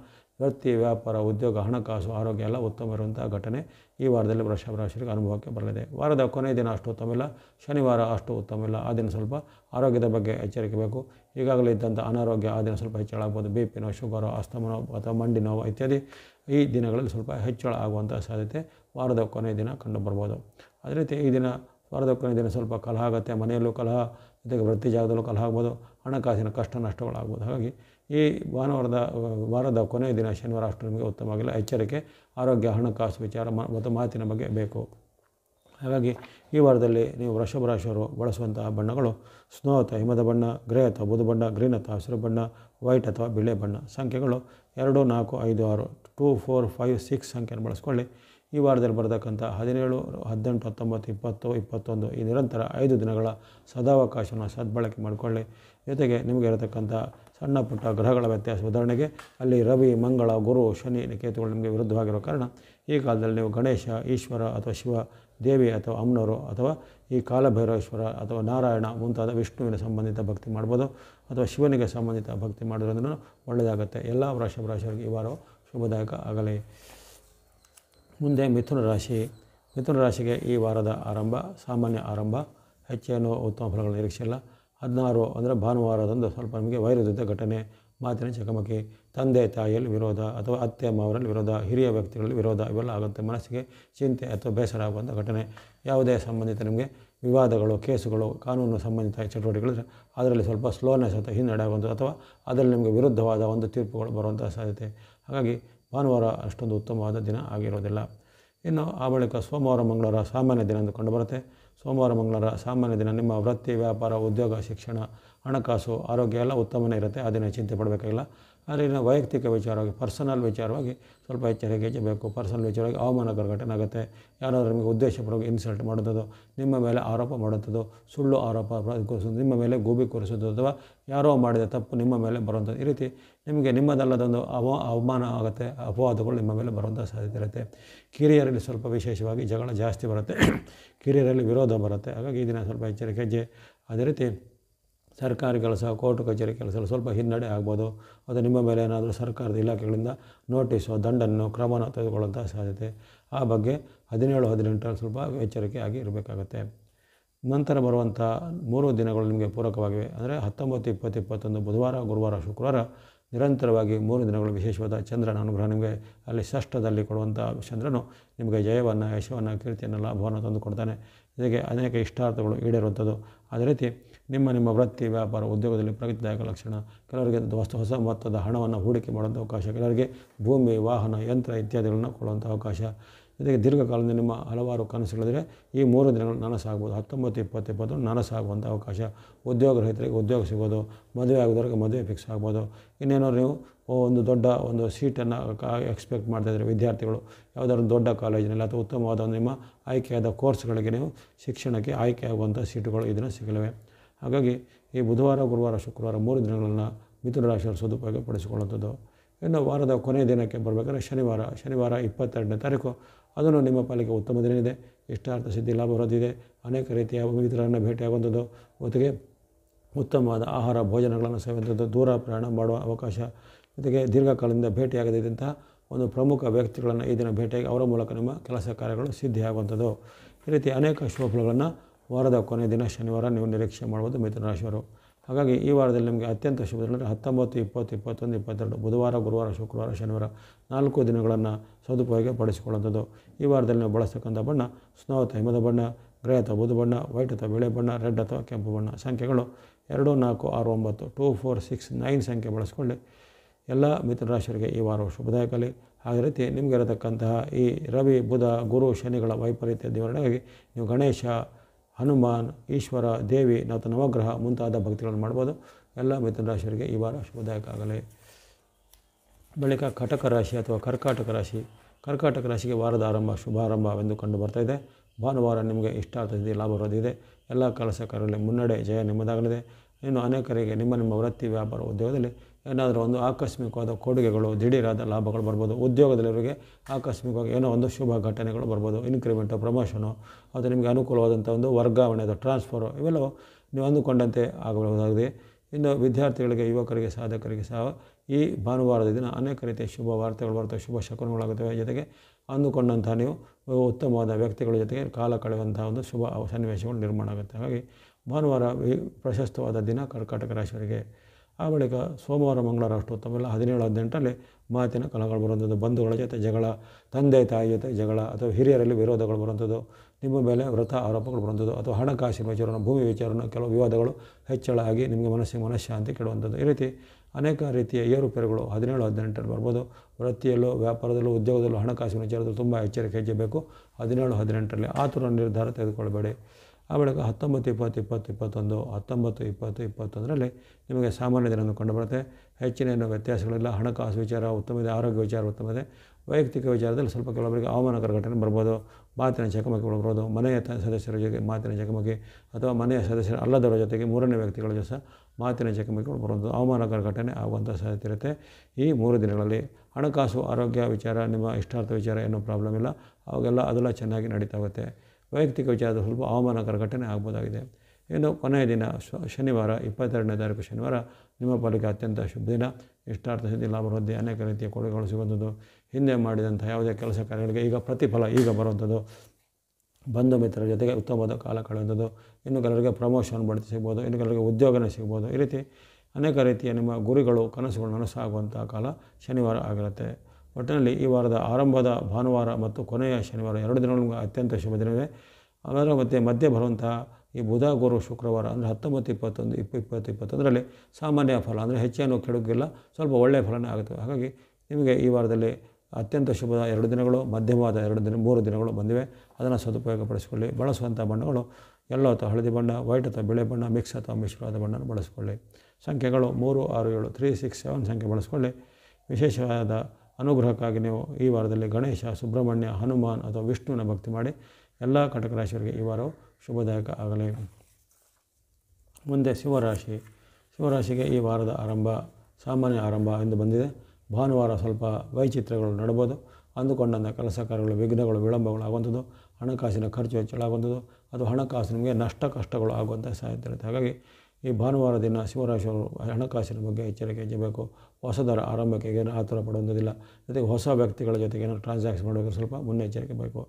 ವೃತ್ತಿ ವ್ಯಾಪಾರ ಉದ್ಯೋಗ ಹಣಕಾಸು ಆರೋಗ್ಯ ಎಲ್ಲ ಉತ್ತಮ ಇರುವಂಥ ಘಟನೆ ಈ ವಾರದಲ್ಲಿ ವೃಷಭ ರಾಶಿಗೆ ಅನುಭವಕ್ಕೆ ಬರಲಿದೆ ವಾರದ ಕೊನೆಯ ದಿನ ಅಷ್ಟು ಉತ್ತಮ ಇಲ್ಲ ಶನಿವಾರ ಅಷ್ಟು ಉತ್ತಮ ಇಲ್ಲ ಆ ದಿನ ಸ್ವಲ್ಪ ಆರೋಗ್ಯದ ಬಗ್ಗೆ ಎಚ್ಚರಿಕೆ ಬೇಕು ಈಗಾಗಲೇ ಇದ್ದಂಥ ಅನಾರೋಗ್ಯ ಆ ದಿನ ಸ್ವಲ್ಪ ಆಗ್ಬೋದು ಬಿ ಪಿ ನೋವು ಶುಗರು ಅಸ್ತಮ ಅಥವಾ ಮಂಡಿ ನೋವು ಇತ್ಯಾದಿ ಈ ದಿನಗಳಲ್ಲಿ ಸ್ವಲ್ಪ ಹೆಚ್ಚಳ ಆಗುವಂಥ ಸಾಧ್ಯತೆ ವಾರದ ಕೊನೆಯ ದಿನ ಕಂಡು ಬರ್ಬೋದು ಅದೇ ರೀತಿ ಈ ದಿನ ವಾರದ ಕೊನೆಯ ದಿನ ಸ್ವಲ್ಪ ಕಲಹ ಆಗುತ್ತೆ ಮನೆಯಲ್ಲೂ ಕಲಹ ಜೊತೆಗೆ ವೃತ್ತಿ ಜಾಗದಲ್ಲೂ ಕಲಹ ಆಗ್ಬೋದು ಹಣಕಾಸಿನ ಕಷ್ಟ ನಷ್ಟಗಳಾಗ್ಬೋದು ಹಾಗಾಗಿ ಈ ಭಾನುವಾರದ ವಾರದ ಕೊನೆಯ ದಿನ ಶನಿವಾರ ಅಷ್ಟು ನಿಮಗೆ ಉತ್ತಮವಾಗಿಲ್ಲ ಎಚ್ಚರಿಕೆ ಆರೋಗ್ಯ ಹಣಕಾಸು ವಿಚಾರ ಮತ್ತು ಮಾತಿನ ಬಗ್ಗೆ ಬೇಕು ಹಾಗಾಗಿ ಈ ವಾರದಲ್ಲಿ ನೀವು ವೃಷಭ ರಾಶಿಯವರು ಬಳಸುವಂತಹ ಬಣ್ಣಗಳು ಸ್ನೋ ಅಥವಾ ಹಿಮದ ಬಣ್ಣ ಗ್ರೇ ಅಥವಾ ಬುಧ ಬಣ್ಣ ಗ್ರೀನ್ ಅಥವಾ ಹಸಿರು ಬಣ್ಣ ವೈಟ್ ಅಥವಾ ಬಿಳೆ ಬಣ್ಣ ಸಂಖ್ಯೆಗಳು ಎರಡು ನಾಲ್ಕು ಐದು ಆರು ಟೂ ಫೋರ್ ಫೈವ್ ಸಿಕ್ಸ್ ಸಂಖ್ಯೆಯನ್ನು ಬಳಸ್ಕೊಳ್ಳಿ ಈ ವಾರದಲ್ಲಿ ಬರತಕ್ಕಂಥ ಹದಿನೇಳು ಹದಿನೆಂಟು ಹತ್ತೊಂಬತ್ತು ಇಪ್ಪತ್ತು ಇಪ್ಪತ್ತೊಂದು ಈ ನಿರಂತರ ಐದು ದಿನಗಳ ಸದಾವಕಾಶವನ್ನು ಸದ್ಬಳಕೆ ಮಾಡಿಕೊಳ್ಳಿ ಜೊತೆಗೆ ನಿಮಗೆ ಇರತಕ್ಕಂಥ ಸಣ್ಣ ಪುಟ್ಟ ಗ್ರಹಗಳ ವ್ಯತ್ಯಾಸ ಉದಾಹರಣೆಗೆ ಅಲ್ಲಿ ರವಿ ಮಂಗಳ ಗುರು ಶನಿ ನಿಕೇತುಗಳು ನಿಮಗೆ ವಿರುದ್ಧವಾಗಿರೋ ಕಾರಣ ಈ ಕಾಲದಲ್ಲಿ ನೀವು ಗಣೇಶ ಈಶ್ವರ ಅಥವಾ ಶಿವ ದೇವಿ ಅಥವಾ ಅಮ್ಮನವರು ಅಥವಾ ಈ ಕಾಲಭೈರವೇಶ್ವರ ಅಥವಾ ನಾರಾಯಣ ಮುಂತಾದ ವಿಷ್ಣುವಿನ ಸಂಬಂಧಿತ ಭಕ್ತಿ ಮಾಡ್ಬೋದು ಅಥವಾ ಶಿವನಿಗೆ ಸಂಬಂಧಿತ ಭಕ್ತಿ ಮಾಡೋದ್ರಿಂದ ಒಳ್ಳೆಯದಾಗುತ್ತೆ ಎಲ್ಲ ವೃಷಭ ರಾಶಿಯವರಿಗೆ ಈ ವಾರ ಶುಭದಾಯಕ ಆಗಲಿ ಮುಂದೆ ಮಿಥುನ ರಾಶಿ ಮಿಥುನ ರಾಶಿಗೆ ಈ ವಾರದ ಆರಂಭ ಸಾಮಾನ್ಯ ಆರಂಭ ಹೆಚ್ಚೇನು ಉತ್ತಮ ಫಲಗಳನ್ನು ನಿರೀಕ್ಷೆ ಇಲ್ಲ ಹದಿನಾರು ಅಂದರೆ ಭಾನುವಾರದಂದು ಸ್ವಲ್ಪ ನಮಗೆ ವೈರುದ್ಧ ಘಟನೆ ಮಾತಿನ ಚಕಮಕಿ ತಂದೆ ತಾಯಿಯಲ್ಲಿ ವಿರೋಧ ಅಥವಾ ಅತ್ತೆ ಮಾವರಲ್ಲಿ ವಿರೋಧ ಹಿರಿಯ ವ್ಯಕ್ತಿಗಳಲ್ಲಿ ವಿರೋಧ ಇವೆಲ್ಲ ಆಗುತ್ತೆ ಮನಸ್ಸಿಗೆ ಚಿಂತೆ ಅಥವಾ ಬೇಸರ ಆಗುವಂಥ ಘಟನೆ ಯಾವುದೇ ಸಂಬಂಧಿತ ನಿಮಗೆ ವಿವಾದಗಳು ಕೇಸುಗಳು ಕಾನೂನು ಸಂಬಂಧಿತ ಚಟುವಟಿಕೆಗಳಿದ್ರೆ ಅದರಲ್ಲಿ ಸ್ವಲ್ಪ ಸ್ಲೋನೆಸ್ ಅಥವಾ ಹಿನ್ನಡೆ ಆಗುವಂಥದ್ದು ಅಥವಾ ಅದರಲ್ಲಿ ನಿಮಗೆ ವಿರುದ್ಧವಾದ ಒಂದು ತೀರ್ಪುಗಳು ಬರುವಂಥ ಸಾಧ್ಯತೆ ಹಾಗಾಗಿ ಭಾನುವಾರ ಅಷ್ಟೊಂದು ಉತ್ತಮವಾದ ದಿನ ಆಗಿರೋದಿಲ್ಲ ಇನ್ನು ಆ ಬಳಿಕ ಸೋಮವಾರ ಮಂಗಳವಾರ ಸಾಮಾನ್ಯ ದಿನ ಎಂದು ಕಂಡುಬರುತ್ತೆ ಸೋಮವಾರ ಮಂಗಳವಾರ ಸಾಮಾನ್ಯ ದಿನ ನಿಮ್ಮ ವೃತ್ತಿ ವ್ಯಾಪಾರ ಉದ್ಯೋಗ ಶಿಕ್ಷಣ ಹಣಕಾಸು ಆರೋಗ್ಯ ಎಲ್ಲ ಉತ್ತಮನೇ ಇರುತ್ತೆ ಆ ದಿನ ಚಿಂತೆ ಪಡಬೇಕಾಗಿಲ್ಲ ಆದರೆ ಇನ್ನು ವೈಯಕ್ತಿಕ ವಿಚಾರವಾಗಿ ಪರ್ಸನಲ್ ವಿಚಾರವಾಗಿ ಸ್ವಲ್ಪ ಎಚ್ಚರಿಕೆ ಬೇಕು ಪರ್ಸನಲ್ ವಿಚಾರವಾಗಿ ಅವಮಾನಕರ ಘಟನೆ ಆಗುತ್ತೆ ಯಾರಾದರೂ ನಿಮಗೆ ಉದ್ದೇಶಪೂರ್ವಕ ಇನ್ಸಲ್ಟ್ ಮಾಡೋದು ನಿಮ್ಮ ಮೇಲೆ ಆರೋಪ ಮಾಡುತ್ತದೆ ಸುಳ್ಳು ಆರೋಪ ನಿಮ್ಮ ಮೇಲೆ ಗೋಬಿ ಕೂರಿಸೋದು ಅಥವಾ ಯಾರೋ ಮಾಡಿದ ತಪ್ಪು ನಿಮ್ಮ ಮೇಲೆ ಬರುವಂಥದ್ದು ಈ ರೀತಿ ನಿಮಗೆ ನಿಮ್ಮದಲ್ಲದೊಂದು ಅವ ಅವಮಾನ ಆಗುತ್ತೆ ಅಪವಾದಗಳು ನಿಮ್ಮ ಮೇಲೆ ಬರುವಂಥ ಸಾಧ್ಯತೆ ಇರುತ್ತೆ ಕಿರಿಯರಲ್ಲಿ ಸ್ವಲ್ಪ ವಿಶೇಷವಾಗಿ ಜಗಳ ಜಾಸ್ತಿ ಬರುತ್ತೆ ಕಿರಿಯರಲ್ಲಿ ವಿರೋಧ ಬರುತ್ತೆ ಹಾಗಾಗಿ ಈ ದಿನ ಸ್ವಲ್ಪ ಎಚ್ಚರಿಕೆ ಅದೇ ರೀತಿ ಸರ್ಕಾರಿ ಕೆಲಸ ಕೋರ್ಟ್ ಕಚೇರಿ ಕೆಲಸ ಸ್ವಲ್ಪ ಹಿನ್ನಡೆ ಆಗ್ಬೋದು ಅದು ನಿಮ್ಮ ಮೇಲೆ ಏನಾದರೂ ಸರ್ಕಾರದ ಇಲಾಖೆಗಳಿಂದ ನೋಟಿಸು ದಂಡನ್ನು ಕ್ರಮನ ತೆಗೆದುಕೊಳ್ಳುವಂಥ ಸಾಧ್ಯತೆ ಆ ಬಗ್ಗೆ ಹದಿನೇಳು ಹದಿನೆಂಟರಲ್ಲಿ ಸ್ವಲ್ಪ ಎಚ್ಚರಿಕೆಯಾಗಿ ಇರಬೇಕಾಗತ್ತೆ ನಂತರ ಬರುವಂಥ ಮೂರು ದಿನಗಳು ನಿಮಗೆ ಪೂರಕವಾಗಿವೆ ಅಂದರೆ ಹತ್ತೊಂಬತ್ತು ಇಪ್ಪತ್ತು ಇಪ್ಪತ್ತೊಂದು ಬುಧವಾರ ಗುರುವಾರ ಶುಕ್ರವಾರ ನಿರಂತರವಾಗಿ ಮೂರು ದಿನಗಳು ವಿಶೇಷವಾದ ಚಂದ್ರನ ಅನುಗ್ರಹ ನಿಮಗೆ ಅಲ್ಲಿ ಷಷ್ಠದಲ್ಲಿ ಕೊಡುವಂಥ ಚಂದ್ರನು ನಿಮಗೆ ಜಯವನ್ನು ಯಶವನ್ನು ಕೀರ್ತಿಯನ್ನು ಲಾಭವನ್ನು ಕೊಡ್ತಾನೆ ಇದಕ್ಕೆ ಅನೇಕ ಇಷ್ಟಾರ್ಥಗಳು ಈಡೇರುವಂಥದ್ದು ಅದೇ ರೀತಿ ನಿಮ್ಮ ನಿಮ್ಮ ವೃತ್ತಿ ವ್ಯಾಪಾರ ಉದ್ಯೋಗದಲ್ಲಿ ಪ್ರಗತಿದಾಯಕ ಲಕ್ಷಣ ಕೆಲವರಿಗೆ ಹೊಸ ಹೊಸ ಮೊತ್ತದ ಹಣವನ್ನು ಹೂಡಿಕೆ ಮಾಡುವಂಥ ಅವಕಾಶ ಕೆಲವರಿಗೆ ಭೂಮಿ ವಾಹನ ಯಂತ್ರ ಇತ್ಯಾದಿಗಳನ್ನು ಕೊಡುವಂಥ ಅವಕಾಶ ಇದಕ್ಕೆ ದೀರ್ಘಕಾಲದಿಂದ ನಿಮ್ಮ ಹಲವಾರು ಕನಸುಗಳಿದ್ರೆ ಈ ಮೂರು ದಿನಗಳು ನನಸಾಗ್ಬೋದು ಹತ್ತೊಂಬತ್ತು ಇಪ್ಪತ್ತು ಇಪ್ಪತ್ತೊಂದು ನನಸಾಗುವಂಥ ಅವಕಾಶ ಉದ್ಯೋಗ ರಹಿತರಿಗೆ ಉದ್ಯೋಗ ಸಿಗ್ಬೋದು ಮದುವೆ ಆಗೋದವ್ರಿಗೆ ಮದುವೆ ಫಿಕ್ಸ್ ಆಗ್ಬೋದು ಇನ್ನೇನಾದ್ರು ನೀವು ಒಂದು ದೊಡ್ಡ ಒಂದು ಸೀಟನ್ನು ಎಕ್ಸ್ಪೆಕ್ಟ್ ಮಾಡ್ತಾ ಮಾಡ್ತಾಯಿದ್ರೆ ವಿದ್ಯಾರ್ಥಿಗಳು ಯಾವುದಾದ್ರು ದೊಡ್ಡ ಕಾಲೇಜಿನಲ್ಲಿ ಅಥವಾ ಉತ್ತಮವಾದ ನಿಮ್ಮ ಆಯ್ಕೆಯಾದ ಕೋರ್ಸ್ಗಳಿಗೆ ನೀವು ಶಿಕ್ಷಣಕ್ಕೆ ಆಯ್ಕೆಯಾಗುವಂಥ ಸೀಟುಗಳು ಇದನ್ನು ಸಿಗಲಿವೆ ಹಾಗಾಗಿ ಈ ಬುಧವಾರ ಗುರುವಾರ ಶುಕ್ರವಾರ ಮೂರು ದಿನಗಳನ್ನು ಮಿಥುನ ರಾಶಿಯಲ್ಲಿ ಸದುಪಯೋಗ ಪಡಿಸಿಕೊಳ್ಳುವಂಥದ್ದು ಇನ್ನು ವಾರದ ಕೊನೆಯ ದಿನಕ್ಕೆ ಬರಬೇಕಾದ್ರೆ ಶನಿವಾರ ಶನಿವಾರ ಇಪ್ಪತ್ತೆರಡನೇ ತಾರೀಕು ಅದನ್ನು ನಿಮ್ಮ ಪಾಲಿಗೆ ಉತ್ತಮ ದಿನ ಇದೆ ಇಷ್ಟಾರ್ಥ ಸಿದ್ಧಿ ಲಾಭ ಬರೋದಿದೆ ಅನೇಕ ರೀತಿಯ ಮಿತ್ರರನ್ನು ಭೇಟಿಯಾಗುವಂಥದ್ದು ಜೊತೆಗೆ ಉತ್ತಮವಾದ ಆಹಾರ ಭೋಜನಗಳನ್ನು ಸೇವಂಥದ್ದು ದೂರ ಪ್ರಯಾಣ ಮಾಡುವ ಅವಕಾಶ ಜೊತೆಗೆ ದೀರ್ಘಕಾಲದಿಂದ ಭೇಟಿಯಾಗದಿದ್ದಂತಹ ಒಂದು ಪ್ರಮುಖ ವ್ಯಕ್ತಿಗಳನ್ನು ಈ ದಿನ ಭೇಟಿಯಾಗಿ ಅವರ ಮೂಲಕ ನಿಮ್ಮ ಕೆಲಸ ಕಾರ್ಯಗಳು ಸಿದ್ಧಿಯಾಗುವಂಥದ್ದು ಈ ರೀತಿ ಅನೇಕ ಶುಭಫಲಗಳನ್ನು ವಾರದ ಕೊನೆಯ ದಿನ ಶನಿವಾರ ನೀವು ನಿರೀಕ್ಷೆ ಮಾಡ್ಬೋದು ಮಿಥುನ ರಾಶಿಯವರು ಹಾಗಾಗಿ ಈ ವಾರದಲ್ಲಿ ನಿಮಗೆ ಅತ್ಯಂತ ಶುಭ ಅಂದರೆ ಹತ್ತೊಂಬತ್ತು ಇಪ್ಪತ್ತು ಇಪ್ಪತ್ತೊಂದು ಇಪ್ಪತ್ತೆರಡು ಬುಧವಾರ ಗುರುವಾರ ಶುಕ್ರವಾರ ಶನಿವಾರ ನಾಲ್ಕು ದಿನಗಳನ್ನು ಸದುಪಯೋಗ ಪಡಿಸಿಕೊಳ್ಳುವಂಥದ್ದು ಈ ವಾರದಲ್ಲಿ ನೀವು ಬಳಸ್ತಕ್ಕಂಥ ಬಣ್ಣ ಸ್ನೋ ಅಥವಾ ಹಿಮದ ಬಣ್ಣ ಗ್ರೇ ಅಥವಾ ಬುಧ ಬಣ್ಣ ವೈಟ್ ಅಥವಾ ಬಿಳೆ ಬಣ್ಣ ರೆಡ್ ಅಥವಾ ಕೆಂಪು ಬಣ್ಣ ಸಂಖ್ಯೆಗಳು ಎರಡು ನಾಲ್ಕು ಆರು ಒಂಬತ್ತು ಟೂ ಫೋರ್ ಸಿಕ್ಸ್ ನೈನ್ ಸಂಖ್ಯೆ ಬಳಸ್ಕೊಳ್ಳಿ ಎಲ್ಲ ಮಿಥುನ ಈ ವಾರವು ಶುಭದಾಯಕಲಿ ಅದೇ ರೀತಿ ಇರತಕ್ಕಂತಹ ಈ ರವಿ ಬುಧ ಗುರು ಶನಿಗಳ ವೈಪರೀತ್ಯ ನಿವಾರಣೆಗಾಗಿ ನೀವು ಗಣೇಶ ಹನುಮಾನ್ ಈಶ್ವರ ದೇವಿ ನಾಥ ನವಗ್ರಹ ಮುಂತಾದ ಭಕ್ತಿಗಳನ್ನು ಮಾಡ್ಬೋದು ಎಲ್ಲ ಮಿಥುನ ರಾಶಿಯವರಿಗೆ ಈ ವಾರ ಶುಭದಾಯಕ ಆಗಲಿ ಬಳಿಕ ಕಟಕ ರಾಶಿ ಅಥವಾ ಕರ್ಕಾಟಕ ರಾಶಿ ಕರ್ಕಾಟಕ ರಾಶಿಗೆ ವಾರದ ಆರಂಭ ಶುಭಾರಂಭವೆಂದು ಕಂಡು ಬರ್ತಾಯಿದೆ ಭಾನುವಾರ ನಿಮಗೆ ಇಷ್ಟ ಆಗ್ತದೆ ಲಾಭ ಬರೋದಿದೆ ಎಲ್ಲ ಕೆಲಸ ಕಾರ್ಯಗಳಲ್ಲಿ ಮುನ್ನಡೆ ಜಯ ನಿಮ್ಮದಾಗಲಿದೆ ಇನ್ನು ಅನೇಕರಿಗೆ ನಿಮ್ಮ ನಿಮ್ಮ ವೃತ್ತಿ ವ್ಯಾಪಾರ ಉದ್ಯೋಗದಲ್ಲಿ ಏನಾದರೂ ಒಂದು ಆಕಸ್ಮಿಕವಾದ ಕೊಡುಗೆಗಳು ದಿಢೀರಾದ ಲಾಭಗಳು ಬರ್ಬೋದು ಉದ್ಯೋಗದಲ್ಲಿರೋರಿಗೆ ಆಕಸ್ಮಿಕವಾಗಿ ಏನೋ ಒಂದು ಶುಭ ಘಟನೆಗಳು ಬರ್ಬೋದು ಇನ್ಕ್ರಿಮೆಂಟು ಪ್ರಮೋಷನು ಅದು ನಿಮಗೆ ಅನುಕೂಲವಾದಂಥ ಒಂದು ವರ್ಗಾವಣೆ ಅದು ಟ್ರಾನ್ಸ್ಫರು ಇವೆಲ್ಲವೂ ನೀವು ಅಂದುಕೊಂಡಂತೆ ಆಗಬಹುದಾಗಿದೆ ಇನ್ನು ವಿದ್ಯಾರ್ಥಿಗಳಿಗೆ ಯುವಕರಿಗೆ ಸಾಧಕರಿಗೆ ಸಹ ಈ ಭಾನುವಾರದ ದಿನ ಅನೇಕ ರೀತಿಯ ಶುಭ ವಾರ್ತೆಗಳು ಬರ್ತವೆ ಶುಭ ಶಕುನಗಳಾಗುತ್ತವೆ ಜೊತೆಗೆ ಅಂದುಕೊಂಡಂತಹ ನೀವು ಉತ್ತಮವಾದ ವ್ಯಕ್ತಿಗಳ ಜೊತೆಗೆ ಕಾಲ ಕಳೆಯುವಂಥ ಒಂದು ಶುಭ ಸನ್ನಿವೇಶಗಳು ನಿರ್ಮಾಣ ಆಗುತ್ತೆ ಹಾಗಾಗಿ ಭಾನುವಾರ ಪ್ರಶಸ್ತವಾದ ದಿನ ಕರ್ಕಾಟಕ ರಾಶಿಯವರಿಗೆ ಆ ಬಳಿಕ ಸೋಮವಾರ ಮಂಗಳವಾರ ಅಷ್ಟೊತ್ತಲ್ಲ ಹದಿನೇಳು ಹದಿನೆಂಟರಲ್ಲಿ ಮಾತಿನ ಕಲಗಳು ಬರುವಂಥದ್ದು ಬಂಧುಗಳ ಜೊತೆ ಜಗಳ ತಂದೆ ತಾಯಿ ಜೊತೆ ಜಗಳ ಅಥವಾ ಹಿರಿಯರಲ್ಲಿ ವಿರೋಧಗಳು ಬರುವಂಥದ್ದು ನಿಮ್ಮ ಮೇಲೆ ವೃತ ಆರೋಪಗಳು ಬರುವಂಥದ್ದು ಅಥವಾ ಹಣಕಾಸಿನ ವಿಚಾರನ ಭೂಮಿ ವಿಚಾರನ ಕೆಲವು ವಿವಾದಗಳು ಹೆಚ್ಚಳ ಆಗಿ ನಿಮಗೆ ಮನಸ್ಸಿಗೆ ಮನಃಶಾಂತಿ ಕೆಡುವಂಥದ್ದು ಈ ರೀತಿ ಅನೇಕ ರೀತಿಯ ಏರುಪೇರುಗಳು ಹದಿನೇಳು ಹದಿನೆಂಟರಲ್ಲಿ ಬರ್ಬೋದು ವೃತ್ತಿಯಲ್ಲೂ ವ್ಯಾಪಾರದಲ್ಲೂ ಉದ್ಯೋಗದಲ್ಲೂ ಹಣಕಾಸಿನ ವಿಚಾರದಲ್ಲೂ ತುಂಬ ಎಚ್ಚರಿಕೆ ಹೆಜ್ಜೆ ಬೇಕು ಹದಿನೇಳು ಹದಿನೆಂಟರಲ್ಲಿ ಆತುರ ನಿರ್ಧಾರ ತೆಗೆದುಕೊಳ್ಬೇಡಿ ಆ ಬಳಿಕ ಹತ್ತೊಂಬತ್ತು ಇಪ್ಪತ್ತು ಇಪ್ಪತ್ತು ಇಪ್ಪತ್ತೊಂದು ಹತ್ತೊಂಬತ್ತು ಇಪ್ಪತ್ತು ಇಪ್ಪತ್ತೊಂದರಲ್ಲಿ ನಿಮಗೆ ಸಾಮಾನ್ಯ ದಿನವನ್ನು ಕಂಡುಬರುತ್ತೆ ಹೆಚ್ಚಿನ ಏನು ವ್ಯತ್ಯಾಸಗಳಿಲ್ಲ ಹಣಕಾಸು ವಿಚಾರ ಇದೆ ಆರೋಗ್ಯ ವಿಚಾರ ಉತ್ತಮ ಇದೆ ವೈಯಕ್ತಿಕ ವಿಚಾರದಲ್ಲಿ ಸ್ವಲ್ಪ ಕೆಲವೊಬ್ಬರಿಗೆ ಅವಮಾನಕರ ಘಟನೆ ಬರ್ಬೋದು ಮಾತಿನ ಚಕಮಕಿ ಬರ್ಬೋದು ಮನೆಯ ಸದಸ್ಯರ ಜೊತೆಗೆ ಮಾತಿನ ಚಕಮಕಿ ಅಥವಾ ಮನೆಯ ಸದಸ್ಯರು ಅಲ್ಲದವರ ಜೊತೆಗೆ ಮೂರನೇ ವ್ಯಕ್ತಿಗಳ ಜೊತೆ ಸಹ ಮಾತಿನ ಚಕಮಕಿಗಳು ಬರೋದು ಅವಮಾನಕರ ಘಟನೆ ಆಗುವಂಥ ಸಾಧ್ಯತೆ ಇರುತ್ತೆ ಈ ಮೂರು ದಿನಗಳಲ್ಲಿ ಹಣಕಾಸು ಆರೋಗ್ಯ ವಿಚಾರ ನಿಮ್ಮ ಇಷ್ಟಾರ್ಥ ವಿಚಾರ ಏನೂ ಪ್ರಾಬ್ಲಮ್ ಇಲ್ಲ ಅವಾಗೆಲ್ಲ ಅದೆಲ್ಲ ಚೆನ್ನಾಗಿ ನಡೀತಾ ಹೋಗುತ್ತೆ ವೈಯಕ್ತಿಕ ವಿಚಾರದ ಸ್ವಲ್ಪ ಅವಮಾನಕರ ಘಟನೆ ಆಗ್ಬೋದಾಗಿದೆ ಇನ್ನು ಕೊನೆಯ ದಿನ ಶನಿವಾರ ಇಪ್ಪತ್ತೆರಡನೇ ತಾರೀಕು ಶನಿವಾರ ನಿಮ್ಮ ಪಾಲಿಕೆ ಅತ್ಯಂತ ಶುಭ ದಿನ ಇಷ್ಟಾರ್ಥ ಸಿದ್ಧಿ ಲಾಭವೃದ್ಧಿ ಅನೇಕ ರೀತಿಯ ಕೊಡುಗೆಗಳು ಸಿಗುವಂಥದ್ದು ಹಿಂದೆ ಮಾಡಿದಂಥ ಯಾವುದೇ ಕೆಲಸ ಕಾರ್ಯಗಳಿಗೆ ಈಗ ಪ್ರತಿಫಲ ಈಗ ಬರುವಂಥದ್ದು ಬಂಧು ಮಿತ್ರರ ಜೊತೆಗೆ ಉತ್ತಮವಾದ ಕಾಲ ಕಳೆಯುವಂಥದ್ದು ಇನ್ನು ಕೆಲವರಿಗೆ ಪ್ರಮೋಷನ್ ಬಡ್ತಿ ಸಿಗ್ಬೋದು ಇನ್ನು ಕೆಲವರಿಗೆ ಉದ್ಯೋಗನೇ ಸಿಗ್ಬೋದು ಈ ರೀತಿ ಅನೇಕ ರೀತಿಯ ನಿಮ್ಮ ಗುರಿಗಳು ಕನಸುಗಳು ನನಸಾಗುವಂಥ ಕಾಲ ಶನಿವಾರ ಆಗಿರುತ್ತೆ ಒಟ್ಟಿನಲ್ಲಿ ಈ ವಾರದ ಆರಂಭದ ಭಾನುವಾರ ಮತ್ತು ಕೊನೆಯ ಶನಿವಾರ ಎರಡು ದಿನಗಳಿಗೂ ಅತ್ಯಂತ ಶುಭ ದಿನವೇ ಅದರ ಮತ್ತೆ ಮಧ್ಯೆ ಬರುವಂತಹ ಈ ಬುಧ ಗುರು ಶುಕ್ರವಾರ ಅಂದರೆ ಹತ್ತೊಂಬತ್ತು ಇಪ್ಪತ್ತೊಂದು ಇಪ್ಪ ಇಪ್ಪತ್ತು ಇಪ್ಪತ್ತೊಂದರಲ್ಲಿ ಸಾಮಾನ್ಯ ಫಲ ಅಂದರೆ ಹೆಚ್ಚೇನು ಕೆಡುಗಿಲ್ಲ ಸ್ವಲ್ಪ ಒಳ್ಳೆಯ ಫಲನೇ ಆಗುತ್ತೆ ಹಾಗಾಗಿ ನಿಮಗೆ ಈ ವಾರದಲ್ಲಿ ಅತ್ಯಂತ ಶುಭದ ಎರಡು ದಿನಗಳು ಮಧ್ಯಮವಾದ ಎರಡು ದಿನ ಮೂರು ದಿನಗಳು ಬಂದಿವೆ ಅದನ್ನು ಸದುಪಯೋಗಪಡಿಸಿಕೊಳ್ಳಿ ಬಳಸುವಂಥ ಬಣ್ಣಗಳು ಎಲ್ಲೋ ಅಥವಾ ಹಳದಿ ಬಣ್ಣ ವೈಟ್ ಅಥವಾ ಬಿಳೆ ಬಣ್ಣ ಮಿಕ್ಸ್ ಅಥವಾ ಮಿಶ್ರವಾದ ಬಣ್ಣ ಬಳಸಿಕೊಳ್ಳಿ ಸಂಖ್ಯೆಗಳು ಮೂರು ಆರು ಏಳು ತ್ರೀ ಸಿಕ್ಸ್ ಸೆವೆನ್ ಸಂಖ್ಯೆ ಬಳಸಿಕೊಳ್ಳಿ ವಿಶೇಷವಾದ ಅನುಗ್ರಹಕ್ಕಾಗಿ ನೀವು ಈ ವಾರದಲ್ಲಿ ಗಣೇಶ ಸುಬ್ರಹ್ಮಣ್ಯ ಹನುಮಾನ್ ಅಥವಾ ವಿಷ್ಣುವಿನ ಭಕ್ತಿ ಮಾಡಿ ಎಲ್ಲ ಕಟಕ ರಾಶಿಯವರಿಗೆ ಈ ವಾರವು ಶುಭದಾಯಕ ಆಗಲಿ ಮುಂದೆ ಶಿವರಾಶಿ ಶಿವರಾಶಿಗೆ ಈ ವಾರದ ಆರಂಭ ಸಾಮಾನ್ಯ ಆರಂಭ ಎಂದು ಬಂದಿದೆ ಭಾನುವಾರ ಸ್ವಲ್ಪ ವೈಚಿತ್ರಗಳು ನಡಬೋದು ಅಂದುಕೊಂಡಂಥ ಕೆಲಸ ಕಾರ್ಯಗಳು ವಿಘ್ನಗಳು ವಿಳಂಬಗಳು ಆಗುವಂಥದ್ದು ಹಣಕಾಸಿನ ಖರ್ಚು ಹೆಚ್ಚಳ ಆಗುವಂಥದ್ದು ಅಥವಾ ಹಣಕಾಸು ನಿಮಗೆ ನಷ್ಟ ಕಷ್ಟಗಳು ಆಗುವಂಥ ಸಾಧ್ಯತೆ ಇರುತ್ತೆ ಹಾಗಾಗಿ ಈ ಭಾನುವಾರ ದಿನ ಶಿವರಾಶಿಯವರು ಹಣಕಾಸಿನ ಬಗ್ಗೆ ಎಚ್ಚರಿಕೆ ಹೆಚ್ಚಬೇಕು ಹೊಸದರ ಆರಂಭಕ್ಕೆ ಏನು ಆ ಥರ ಜೊತೆಗೆ ಹೊಸ ವ್ಯಕ್ತಿಗಳ ಜೊತೆಗೆ ಏನಾದರೂ ಟ್ರಾನ್ಸಾಕ್ಷನ್ ಮಾಡೋದಕ್ಕೆ ಸ್ವಲ್ಪ ಮುನ್ನೆಚ್ಚರಿಕೆ ಬೇಕು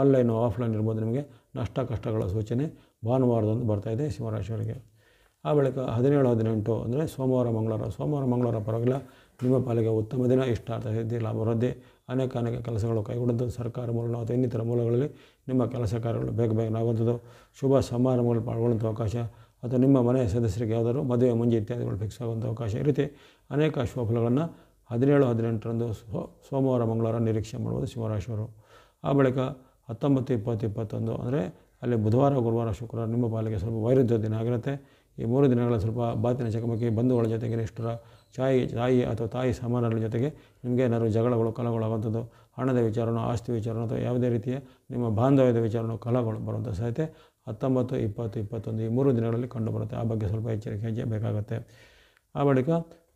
ಆನ್ಲೈನು ಆಫ್ಲೈನ್ ಇರ್ಬೋದು ನಿಮಗೆ ನಷ್ಟ ಕಷ್ಟಗಳ ಸೂಚನೆ ಭಾನುವಾರದಂದು ಬರ್ತಾಯಿದೆ ಸಿಂಹರಾಶಿಯವರಿಗೆ ಆ ಬಳಿಕ ಹದಿನೇಳು ಹದಿನೆಂಟು ಅಂದರೆ ಸೋಮವಾರ ಮಂಗಳವಾರ ಸೋಮವಾರ ಮಂಗಳವಾರ ಪರವಾಗಿಲ್ಲ ನಿಮ್ಮ ಪಾಲಿಗೆ ಉತ್ತಮ ದಿನ ಇಷ್ಟಾರ್ಥ ಸಿದ್ಧಿ ಲಾಭವೃದ್ಧಿ ಅನೇಕ ಅನೇಕ ಕೆಲಸಗಳು ಕೈಗೊಂಡದ್ದು ಸರ್ಕಾರ ಮೂಲ ಅಥವಾ ಇನ್ನಿತರ ಮೂಲಗಳಲ್ಲಿ ನಿಮ್ಮ ಕೆಲಸ ಕಾರ್ಯಗಳು ಬೇಗ ಬೇಗ ಆಗುವಂಥದ್ದು ಶುಭ ಸಮಾರಂಭಗಳು ಪಾಲ್ಗೊಳ್ಳುವಂಥ ಅವಕಾಶ ಅಥವಾ ನಿಮ್ಮ ಮನೆಯ ಸದಸ್ಯರಿಗೆ ಯಾವುದಾದ್ರು ಮದುವೆ ಮುಂಜಿ ಇತ್ಯಾದಿಗಳು ಫಿಕ್ಸ್ ಆಗುವಂಥ ಅವಕಾಶ ಈ ರೀತಿ ಅನೇಕ ಶುಭಫಲಗಳನ್ನು ಹದಿನೇಳು ಹದಿನೆಂಟರಂದು ಸೋಮವಾರ ಮಂಗಳವಾರ ನಿರೀಕ್ಷೆ ಮಾಡುವುದು ಅವರು ಆ ಬಳಿಕ ಹತ್ತೊಂಬತ್ತು ಇಪ್ಪತ್ತು ಇಪ್ಪತ್ತೊಂದು ಅಂದರೆ ಅಲ್ಲಿ ಬುಧವಾರ ಗುರುವಾರ ಶುಕ್ರವಾರ ನಿಮ್ಮ ಪಾಲಿಗೆ ಸ್ವಲ್ಪ ವೈರುದ್ಧ ದಿನ ಆಗಿರುತ್ತೆ ಈ ಮೂರು ದಿನಗಳ ಸ್ವಲ್ಪ ಬಾತಿನ ಚಕಮಕಿ ಬಂಧುಗಳ ಜೊತೆಗೆ ಇಷ್ಟರ ತಾಯಿ ತಾಯಿ ಅಥವಾ ತಾಯಿ ಸಮಾನರ ಜೊತೆಗೆ ನಿಮಗೆ ಏನಾದರೂ ಜಗಳಗಳು ಆಗುವಂಥದ್ದು ಹಣದ ವಿಚಾರನೋ ಆಸ್ತಿ ವಿಚಾರನೋ ಅಥವಾ ಯಾವುದೇ ರೀತಿಯ ನಿಮ್ಮ ಬಾಂಧವ್ಯದ ವಿಚಾರನೋ ಕಲಗಳು ಬರುವಂಥ ಸಾಧ್ಯತೆ ಹತ್ತೊಂಬತ್ತು ಇಪ್ಪತ್ತು ಇಪ್ಪತ್ತೊಂದು ಈ ಮೂರು ದಿನಗಳಲ್ಲಿ ಕಂಡುಬರುತ್ತೆ ಆ ಬಗ್ಗೆ ಸ್ವಲ್ಪ ಎಚ್ಚರಿಕೆ ಬೇಕಾಗುತ್ತೆ ಆ ಬಳಿಕ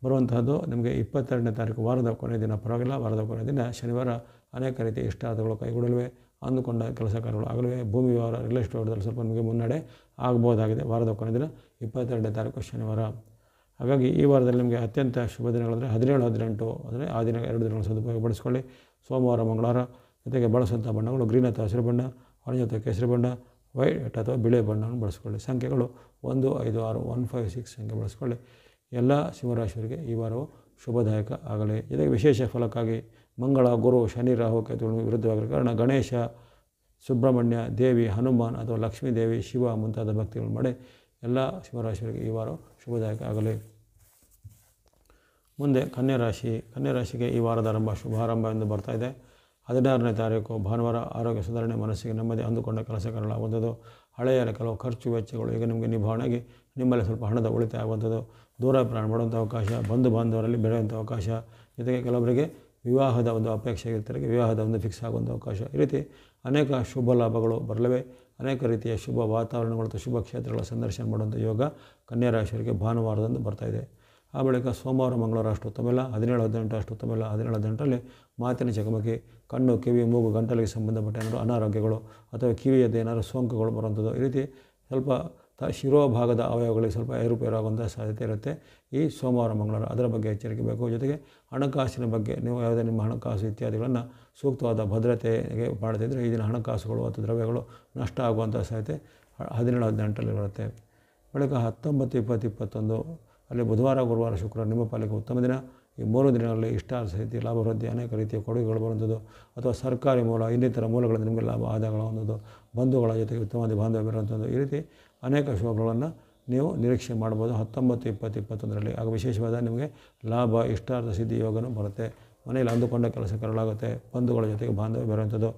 ಬರುವಂತಹದ್ದು ನಿಮಗೆ ಇಪ್ಪತ್ತೆರಡನೇ ತಾರೀಕು ವಾರದ ಕೊನೆಯ ದಿನ ಪರವಾಗಿಲ್ಲ ವಾರದ ಕೊನೆಯ ದಿನ ಶನಿವಾರ ಅನೇಕ ರೀತಿಯ ಇಷ್ಟಾರ್ಥಗಳು ಕೈಗೊಳ್ಳಲಿವೆ ಅಂದುಕೊಂಡ ಕೆಲಸ ಕಾರ್ಯಗಳು ಆಗಲಿವೆ ಭೂಮಿ ವ್ಯವಹಾರ ರಿಯಲ್ ಎಸ್ಟೇಟ್ದಲ್ಲಿ ಸ್ವಲ್ಪ ನಿಮಗೆ ಮುನ್ನಡೆ ಆಗಬಹುದಾಗಿದೆ ವಾರದ ಕೊನೆಯ ದಿನ ಇಪ್ಪತ್ತೆರಡನೇ ತಾರೀಕು ಶನಿವಾರ ಹಾಗಾಗಿ ಈ ವಾರದಲ್ಲಿ ನಿಮಗೆ ಅತ್ಯಂತ ಶುಭ ದಿನಗಳಂದರೆ ಹದಿನೇಳು ಹದಿನೆಂಟು ಅಂದರೆ ಆ ದಿನ ಎರಡು ದಿನಗಳ ಸದುಪಯೋಗ ಬಳಸ್ಕೊಳ್ಳಿ ಸೋಮವಾರ ಮಂಗಳವಾರ ಜೊತೆಗೆ ಬಳಸುವಂಥ ಬಣ್ಣಗಳು ಗ್ರೀನ್ ಅಥವಾ ಹಸಿರು ಬಣ್ಣ ಆರೆಂಜ್ ಅಥವಾ ಕೇಸರಿ ಬಣ್ಣ ವೈಟ್ ಅಥವಾ ಬಿಳಿ ಬಣ್ಣವನ್ನು ಬಳಸ್ಕೊಳ್ಳಿ ಸಂಖ್ಯೆಗಳು ಒಂದು ಐದು ಆರು ಒನ್ ಫೈವ್ ಸಿಕ್ಸ್ ಸಂಖ್ಯೆ ಬಳಸ್ಕೊಳ್ಳಿ ಎಲ್ಲ ಸಿಂಹರಾಶಿಯವರಿಗೆ ಈ ವಾರವು ಶುಭದಾಯಕ ಆಗಲಿ ಜೊತೆಗೆ ವಿಶೇಷ ಫಲಕ್ಕಾಗಿ ಮಂಗಳ ಗುರು ಶನಿ ರಾಹು ಕೇತುಗಳು ವಿರುದ್ಧವಾಗಿರೋ ಕಾರಣ ಗಣೇಶ ಸುಬ್ರಹ್ಮಣ್ಯ ದೇವಿ ಹನುಮಾನ್ ಅಥವಾ ಲಕ್ಷ್ಮೀ ದೇವಿ ಶಿವ ಮುಂತಾದ ಭಕ್ತಿಗಳು ಮಾಡಿ ಎಲ್ಲ ಶಿವರಾಶಿಯವರಿಗೆ ಈ ವಾರ ಶುಭದಾಯಕ ಆಗಲಿ ಮುಂದೆ ಕನ್ಯಾ ರಾಶಿ ಕನ್ಯಾ ರಾಶಿಗೆ ಈ ವಾರದ ಆರಂಭ ಶುಭಾರಂಭ ಎಂದು ಬರ್ತಾ ಇದೆ ಹದಿನಾರನೇ ತಾರೀಕು ಭಾನುವಾರ ಆರೋಗ್ಯ ಸುಧಾರಣೆ ಮನಸ್ಸಿಗೆ ನೆಮ್ಮದಿ ಅಂದುಕೊಂಡ ಕೆಲಸ ಆಗುವಂಥದ್ದು ಹಳೆಯ ಕೆಲವು ಖರ್ಚು ವೆಚ್ಚಗಳು ಈಗ ನಿಮಗೆ ನಿಭಾವಣೆಯಾಗಿ ನಿಮ್ಮಲ್ಲಿ ಸ್ವಲ್ಪ ಹಣದ ಉಳಿತಾಯ ಆಗುವಂಥದ್ದು ದೂರ ಮಾಡುವಂಥ ಅವಕಾಶ ಬಂಧು ಬಾಂಧವರಲ್ಲಿ ಬೆಳೆಯುವಂಥ ಅವಕಾಶ ಜೊತೆಗೆ ಕೆಲವೊಬ್ಬರಿಗೆ ವಿವಾಹದ ಒಂದು ಅಪೇಕ್ಷೆ ಇರ್ತಾರೆ ವಿವಾಹದ ಒಂದು ಫಿಕ್ಸ್ ಆಗುವಂಥ ಅವಕಾಶ ಈ ರೀತಿ ಅನೇಕ ಶುಭ ಲಾಭಗಳು ಬರಲವೆ ಅನೇಕ ರೀತಿಯ ಶುಭ ವಾತಾವರಣಗಳು ಅಥವಾ ಶುಭ ಕ್ಷೇತ್ರಗಳ ಸಂದರ್ಶನ ಮಾಡುವಂಥ ಯೋಗ ಕನ್ಯಾ ರಾಶಿಯವರಿಗೆ ಭಾನುವಾರದಂದು ಬರ್ತಾಯಿದೆ ಆ ಬಳಿಕ ಸೋಮವಾರ ಮಂಗಳವಾರ ಅಷ್ಟು ಇಲ್ಲ ಹದಿನೇಳು ಹದಿನೆಂಟು ಇಲ್ಲ ಹದಿನೇಳು ಹದಿನೆಂಟರಲ್ಲಿ ಮಾತಿನ ಚಕಮಕಿ ಕಣ್ಣು ಕಿವಿ ಮೂಗು ಗಂಟಲಿಗೆ ಸಂಬಂಧಪಟ್ಟ ಏನಾದರೂ ಅನಾರೋಗ್ಯಗಳು ಅಥವಾ ಕಿವಿಯದ್ದು ಏನಾದರೂ ಸೋಂಕುಗಳು ಬರುವಂಥದ್ದು ಈ ರೀತಿ ಸ್ವಲ್ಪ ತ ಶಿರೋಭಾಗದ ಅವಯವಗಳಿಗೆ ಸ್ವಲ್ಪ ಏರುಪೇರಾಗುವಂಥ ಸಾಧ್ಯತೆ ಇರುತ್ತೆ ಈ ಸೋಮವಾರ ಮಂಗಳವಾರ ಅದರ ಬಗ್ಗೆ ಎಚ್ಚರಿಕೆ ಬೇಕು ಜೊತೆಗೆ ಹಣಕಾಸಿನ ಬಗ್ಗೆ ನೀವು ಯಾವುದೇ ನಿಮ್ಮ ಹಣಕಾಸು ಇತ್ಯಾದಿಗಳನ್ನು ಸೂಕ್ತವಾದ ಭದ್ರತೆಗೆ ಮಾಡದಿದ್ದರೆ ಈ ದಿನ ಹಣಕಾಸುಗಳು ಅಥವಾ ದ್ರವ್ಯಗಳು ನಷ್ಟ ಆಗುವಂಥ ಸಾಧ್ಯತೆ ಹದಿನೇಳು ಹದಿನೆಂಟರಲ್ಲಿ ಬರುತ್ತೆ ಬಳಿಕ ಹತ್ತೊಂಬತ್ತು ಇಪ್ಪತ್ತು ಇಪ್ಪತ್ತೊಂದು ಅಲ್ಲಿ ಬುಧವಾರ ಗುರುವಾರ ಶುಕ್ರವಾರ ನಿಮ್ಮ ಪಾಲಿಕೆ ಉತ್ತಮ ದಿನ ಈ ಮೂರು ದಿನಗಳಲ್ಲಿ ಇಷ್ಟ ಸಹಿತ ಲಾಭವೃದ್ಧಿ ಅನೇಕ ರೀತಿಯ ಕೊಡುಗೆಗಳು ಬರುವಂಥದ್ದು ಅಥವಾ ಸರ್ಕಾರಿ ಮೂಲ ಇನ್ನಿತರ ಮೂಲಗಳಿಂದ ನಿಮಗೆ ಲಾಭ ಆದಾಯಗಳು ಅನ್ನೋದು ಬಂಧುಗಳ ಜೊತೆಗೆ ಉತ್ತಮವಾದ ಬಾಂಧವ್ಯ ಬರುವಂಥದ್ದು ಈ ರೀತಿ ಅನೇಕ ಶುಭಗಳನ್ನು ನೀವು ನಿರೀಕ್ಷೆ ಮಾಡ್ಬೋದು ಹತ್ತೊಂಬತ್ತು ಇಪ್ಪತ್ತು ಇಪ್ಪತ್ತೊಂದರಲ್ಲಿ ಆಗ ವಿಶೇಷವಾದ ನಿಮಗೆ ಲಾಭ ಇಷ್ಟಾರ್ಥ ಸಿದ್ಧಿ ಯೋಗನೂ ಬರುತ್ತೆ ಮನೆಯಲ್ಲಿ ಅಂದುಕೊಂಡ ಕೆಲಸ ಕರಳಾಗುತ್ತೆ ಬಂಧುಗಳ ಜೊತೆಗೆ ಬಾಂಧವ್ಯ ಬರುವಂಥದ್ದು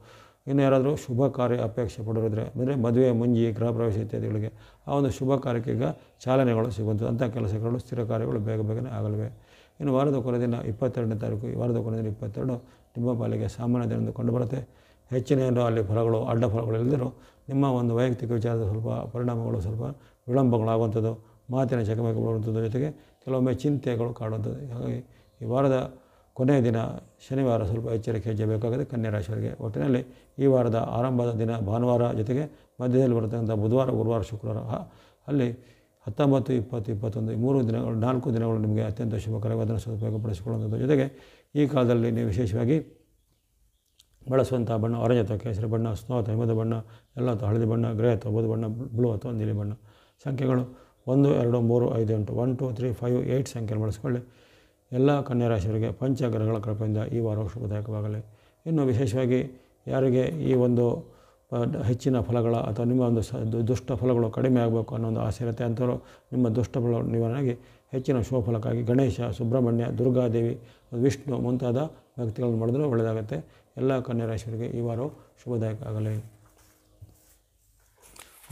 ಇನ್ನು ಯಾರಾದರೂ ಶುಭ ಕಾರ್ಯ ಅಪೇಕ್ಷೆ ಪಡೋರಿದ್ರೆ ಅಂದರೆ ಮದುವೆ ಮುಂಜಿ ಗೃಹ ಪ್ರವೇಶ ಇತ್ಯಾದಿಗಳಿಗೆ ಆ ಒಂದು ಶುಭ ಕಾರ್ಯಕ್ಕೆ ಈಗ ಚಾಲನೆಗಳು ಸಿಗುವಂಥ ಅಂಥ ಕೆಲಸಗಳು ಸ್ಥಿರ ಕಾರ್ಯಗಳು ಬೇಗ ಬೇಗನೆ ಆಗಲಿವೆ ಇನ್ನು ವಾರದ ಕೊನೆ ದಿನ ಇಪ್ಪತ್ತೆರಡನೇ ತಾರೀಕು ವಾರದ ಕೊನೆ ದಿನ ಇಪ್ಪತ್ತೆರಡು ನಿಮ್ಮ ಪಾಲಿಗೆ ಸಾಮಾನ್ಯ ದಿನದಂದು ಕಂಡುಬರುತ್ತೆ ಹೆಚ್ಚಿನ ಏನು ಅಲ್ಲಿ ಫಲಗಳು ಅಡ್ಡ ಫಲಗಳು ಇಲ್ಲದಿರೋ ನಿಮ್ಮ ಒಂದು ವೈಯಕ್ತಿಕ ವಿಚಾರದ ಸ್ವಲ್ಪ ಪರಿಣಾಮಗಳು ಸ್ವಲ್ಪ ವಿಳಂಬಗಳಾಗುವಂಥದ್ದು ಮಾತಿನ ಚಕಮಕಿ ಜೊತೆಗೆ ಕೆಲವೊಮ್ಮೆ ಚಿಂತೆಗಳು ಕಾಡುವಂಥದ್ದು ಹಾಗಾಗಿ ಈ ವಾರದ ಕೊನೆಯ ದಿನ ಶನಿವಾರ ಸ್ವಲ್ಪ ಎಚ್ಚರಿಕೆ ಹೆಜ್ಜೆ ಬೇಕಾಗುತ್ತೆ ಕನ್ಯಾ ಒಟ್ಟಿನಲ್ಲಿ ಈ ವಾರದ ಆರಂಭದ ದಿನ ಭಾನುವಾರ ಜೊತೆಗೆ ಮಧ್ಯದಲ್ಲಿ ಬರತಕ್ಕಂಥ ಬುಧವಾರ ಗುರುವಾರ ಶುಕ್ರವಾರ ಅಲ್ಲಿ ಹತ್ತೊಂಬತ್ತು ಇಪ್ಪತ್ತು ಇಪ್ಪತ್ತೊಂದು ಈ ಮೂರು ದಿನಗಳು ನಾಲ್ಕು ದಿನಗಳು ನಿಮಗೆ ಅತ್ಯಂತ ಶುಭಕರವಾದ ಸ್ವಲ್ಪ ಪಡಿಸಿಕೊಳ್ಳುವಂಥದ್ದು ಜೊತೆಗೆ ಈ ಕಾಲದಲ್ಲಿ ನೀವು ವಿಶೇಷವಾಗಿ ಬಳಸುವಂಥ ಬಣ್ಣ ಆರೆಂಜ್ ಅಥವಾ ಕೇಸರಿ ಬಣ್ಣ ಸ್ನೋ ಅಥವಾ ಹಿಮದ ಬಣ್ಣ ಎಲ್ಲ ಅಥವಾ ಹಳದಿ ಬಣ್ಣ ಗ್ರೇ ಅಥವಾ ಬೋದು ಬಣ್ಣ ಬ್ಲೂ ಅಥವಾ ನೀಲಿ ಬಣ್ಣ ಸಂಖ್ಯೆಗಳು ಒಂದು ಎರಡು ಮೂರು ಐದು ಎಂಟು one two three five eight ಸಂಖ್ಯೆಯನ್ನು ಬಳಸಿಕೊಳ್ಳಿ ಎಲ್ಲ ರಾಶಿಯವರಿಗೆ ಪಂಚಗ್ರಹಗಳ ಕೃಪೆಯಿಂದ ಈ ವಾರ ಶುಭದಾಯಕವಾಗಲಿ ಇನ್ನು ವಿಶೇಷವಾಗಿ ಯಾರಿಗೆ ಈ ಒಂದು ಹೆಚ್ಚಿನ ಫಲಗಳ ಅಥವಾ ನಿಮ್ಮ ಒಂದು ಸ ದುಷ್ಟ ಫಲಗಳು ಕಡಿಮೆ ಆಗಬೇಕು ಅನ್ನೋ ಒಂದು ಆಸೆ ಇರುತ್ತೆ ಅಂತವರು ನಿಮ್ಮ ದುಷ್ಟ ಫಲ ನಿವಾರಣೆಗೆ ಹೆಚ್ಚಿನ ಶುಭ ಫಲಕ್ಕಾಗಿ ಗಣೇಶ ಸುಬ್ರಹ್ಮಣ್ಯ ದುರ್ಗಾದೇವಿ ವಿಷ್ಣು ಮುಂತಾದ ವ್ಯಕ್ತಿಗಳನ್ನು ಮಾಡಿದ್ರೆ ಒಳ್ಳೆಯದಾಗುತ್ತೆ ಎಲ್ಲ ಕನ್ಯರಾಶಿಯವರಿಗೆ ಈ ವಾರವು ಶುಭದಾಯಕ ಆಗಲಿ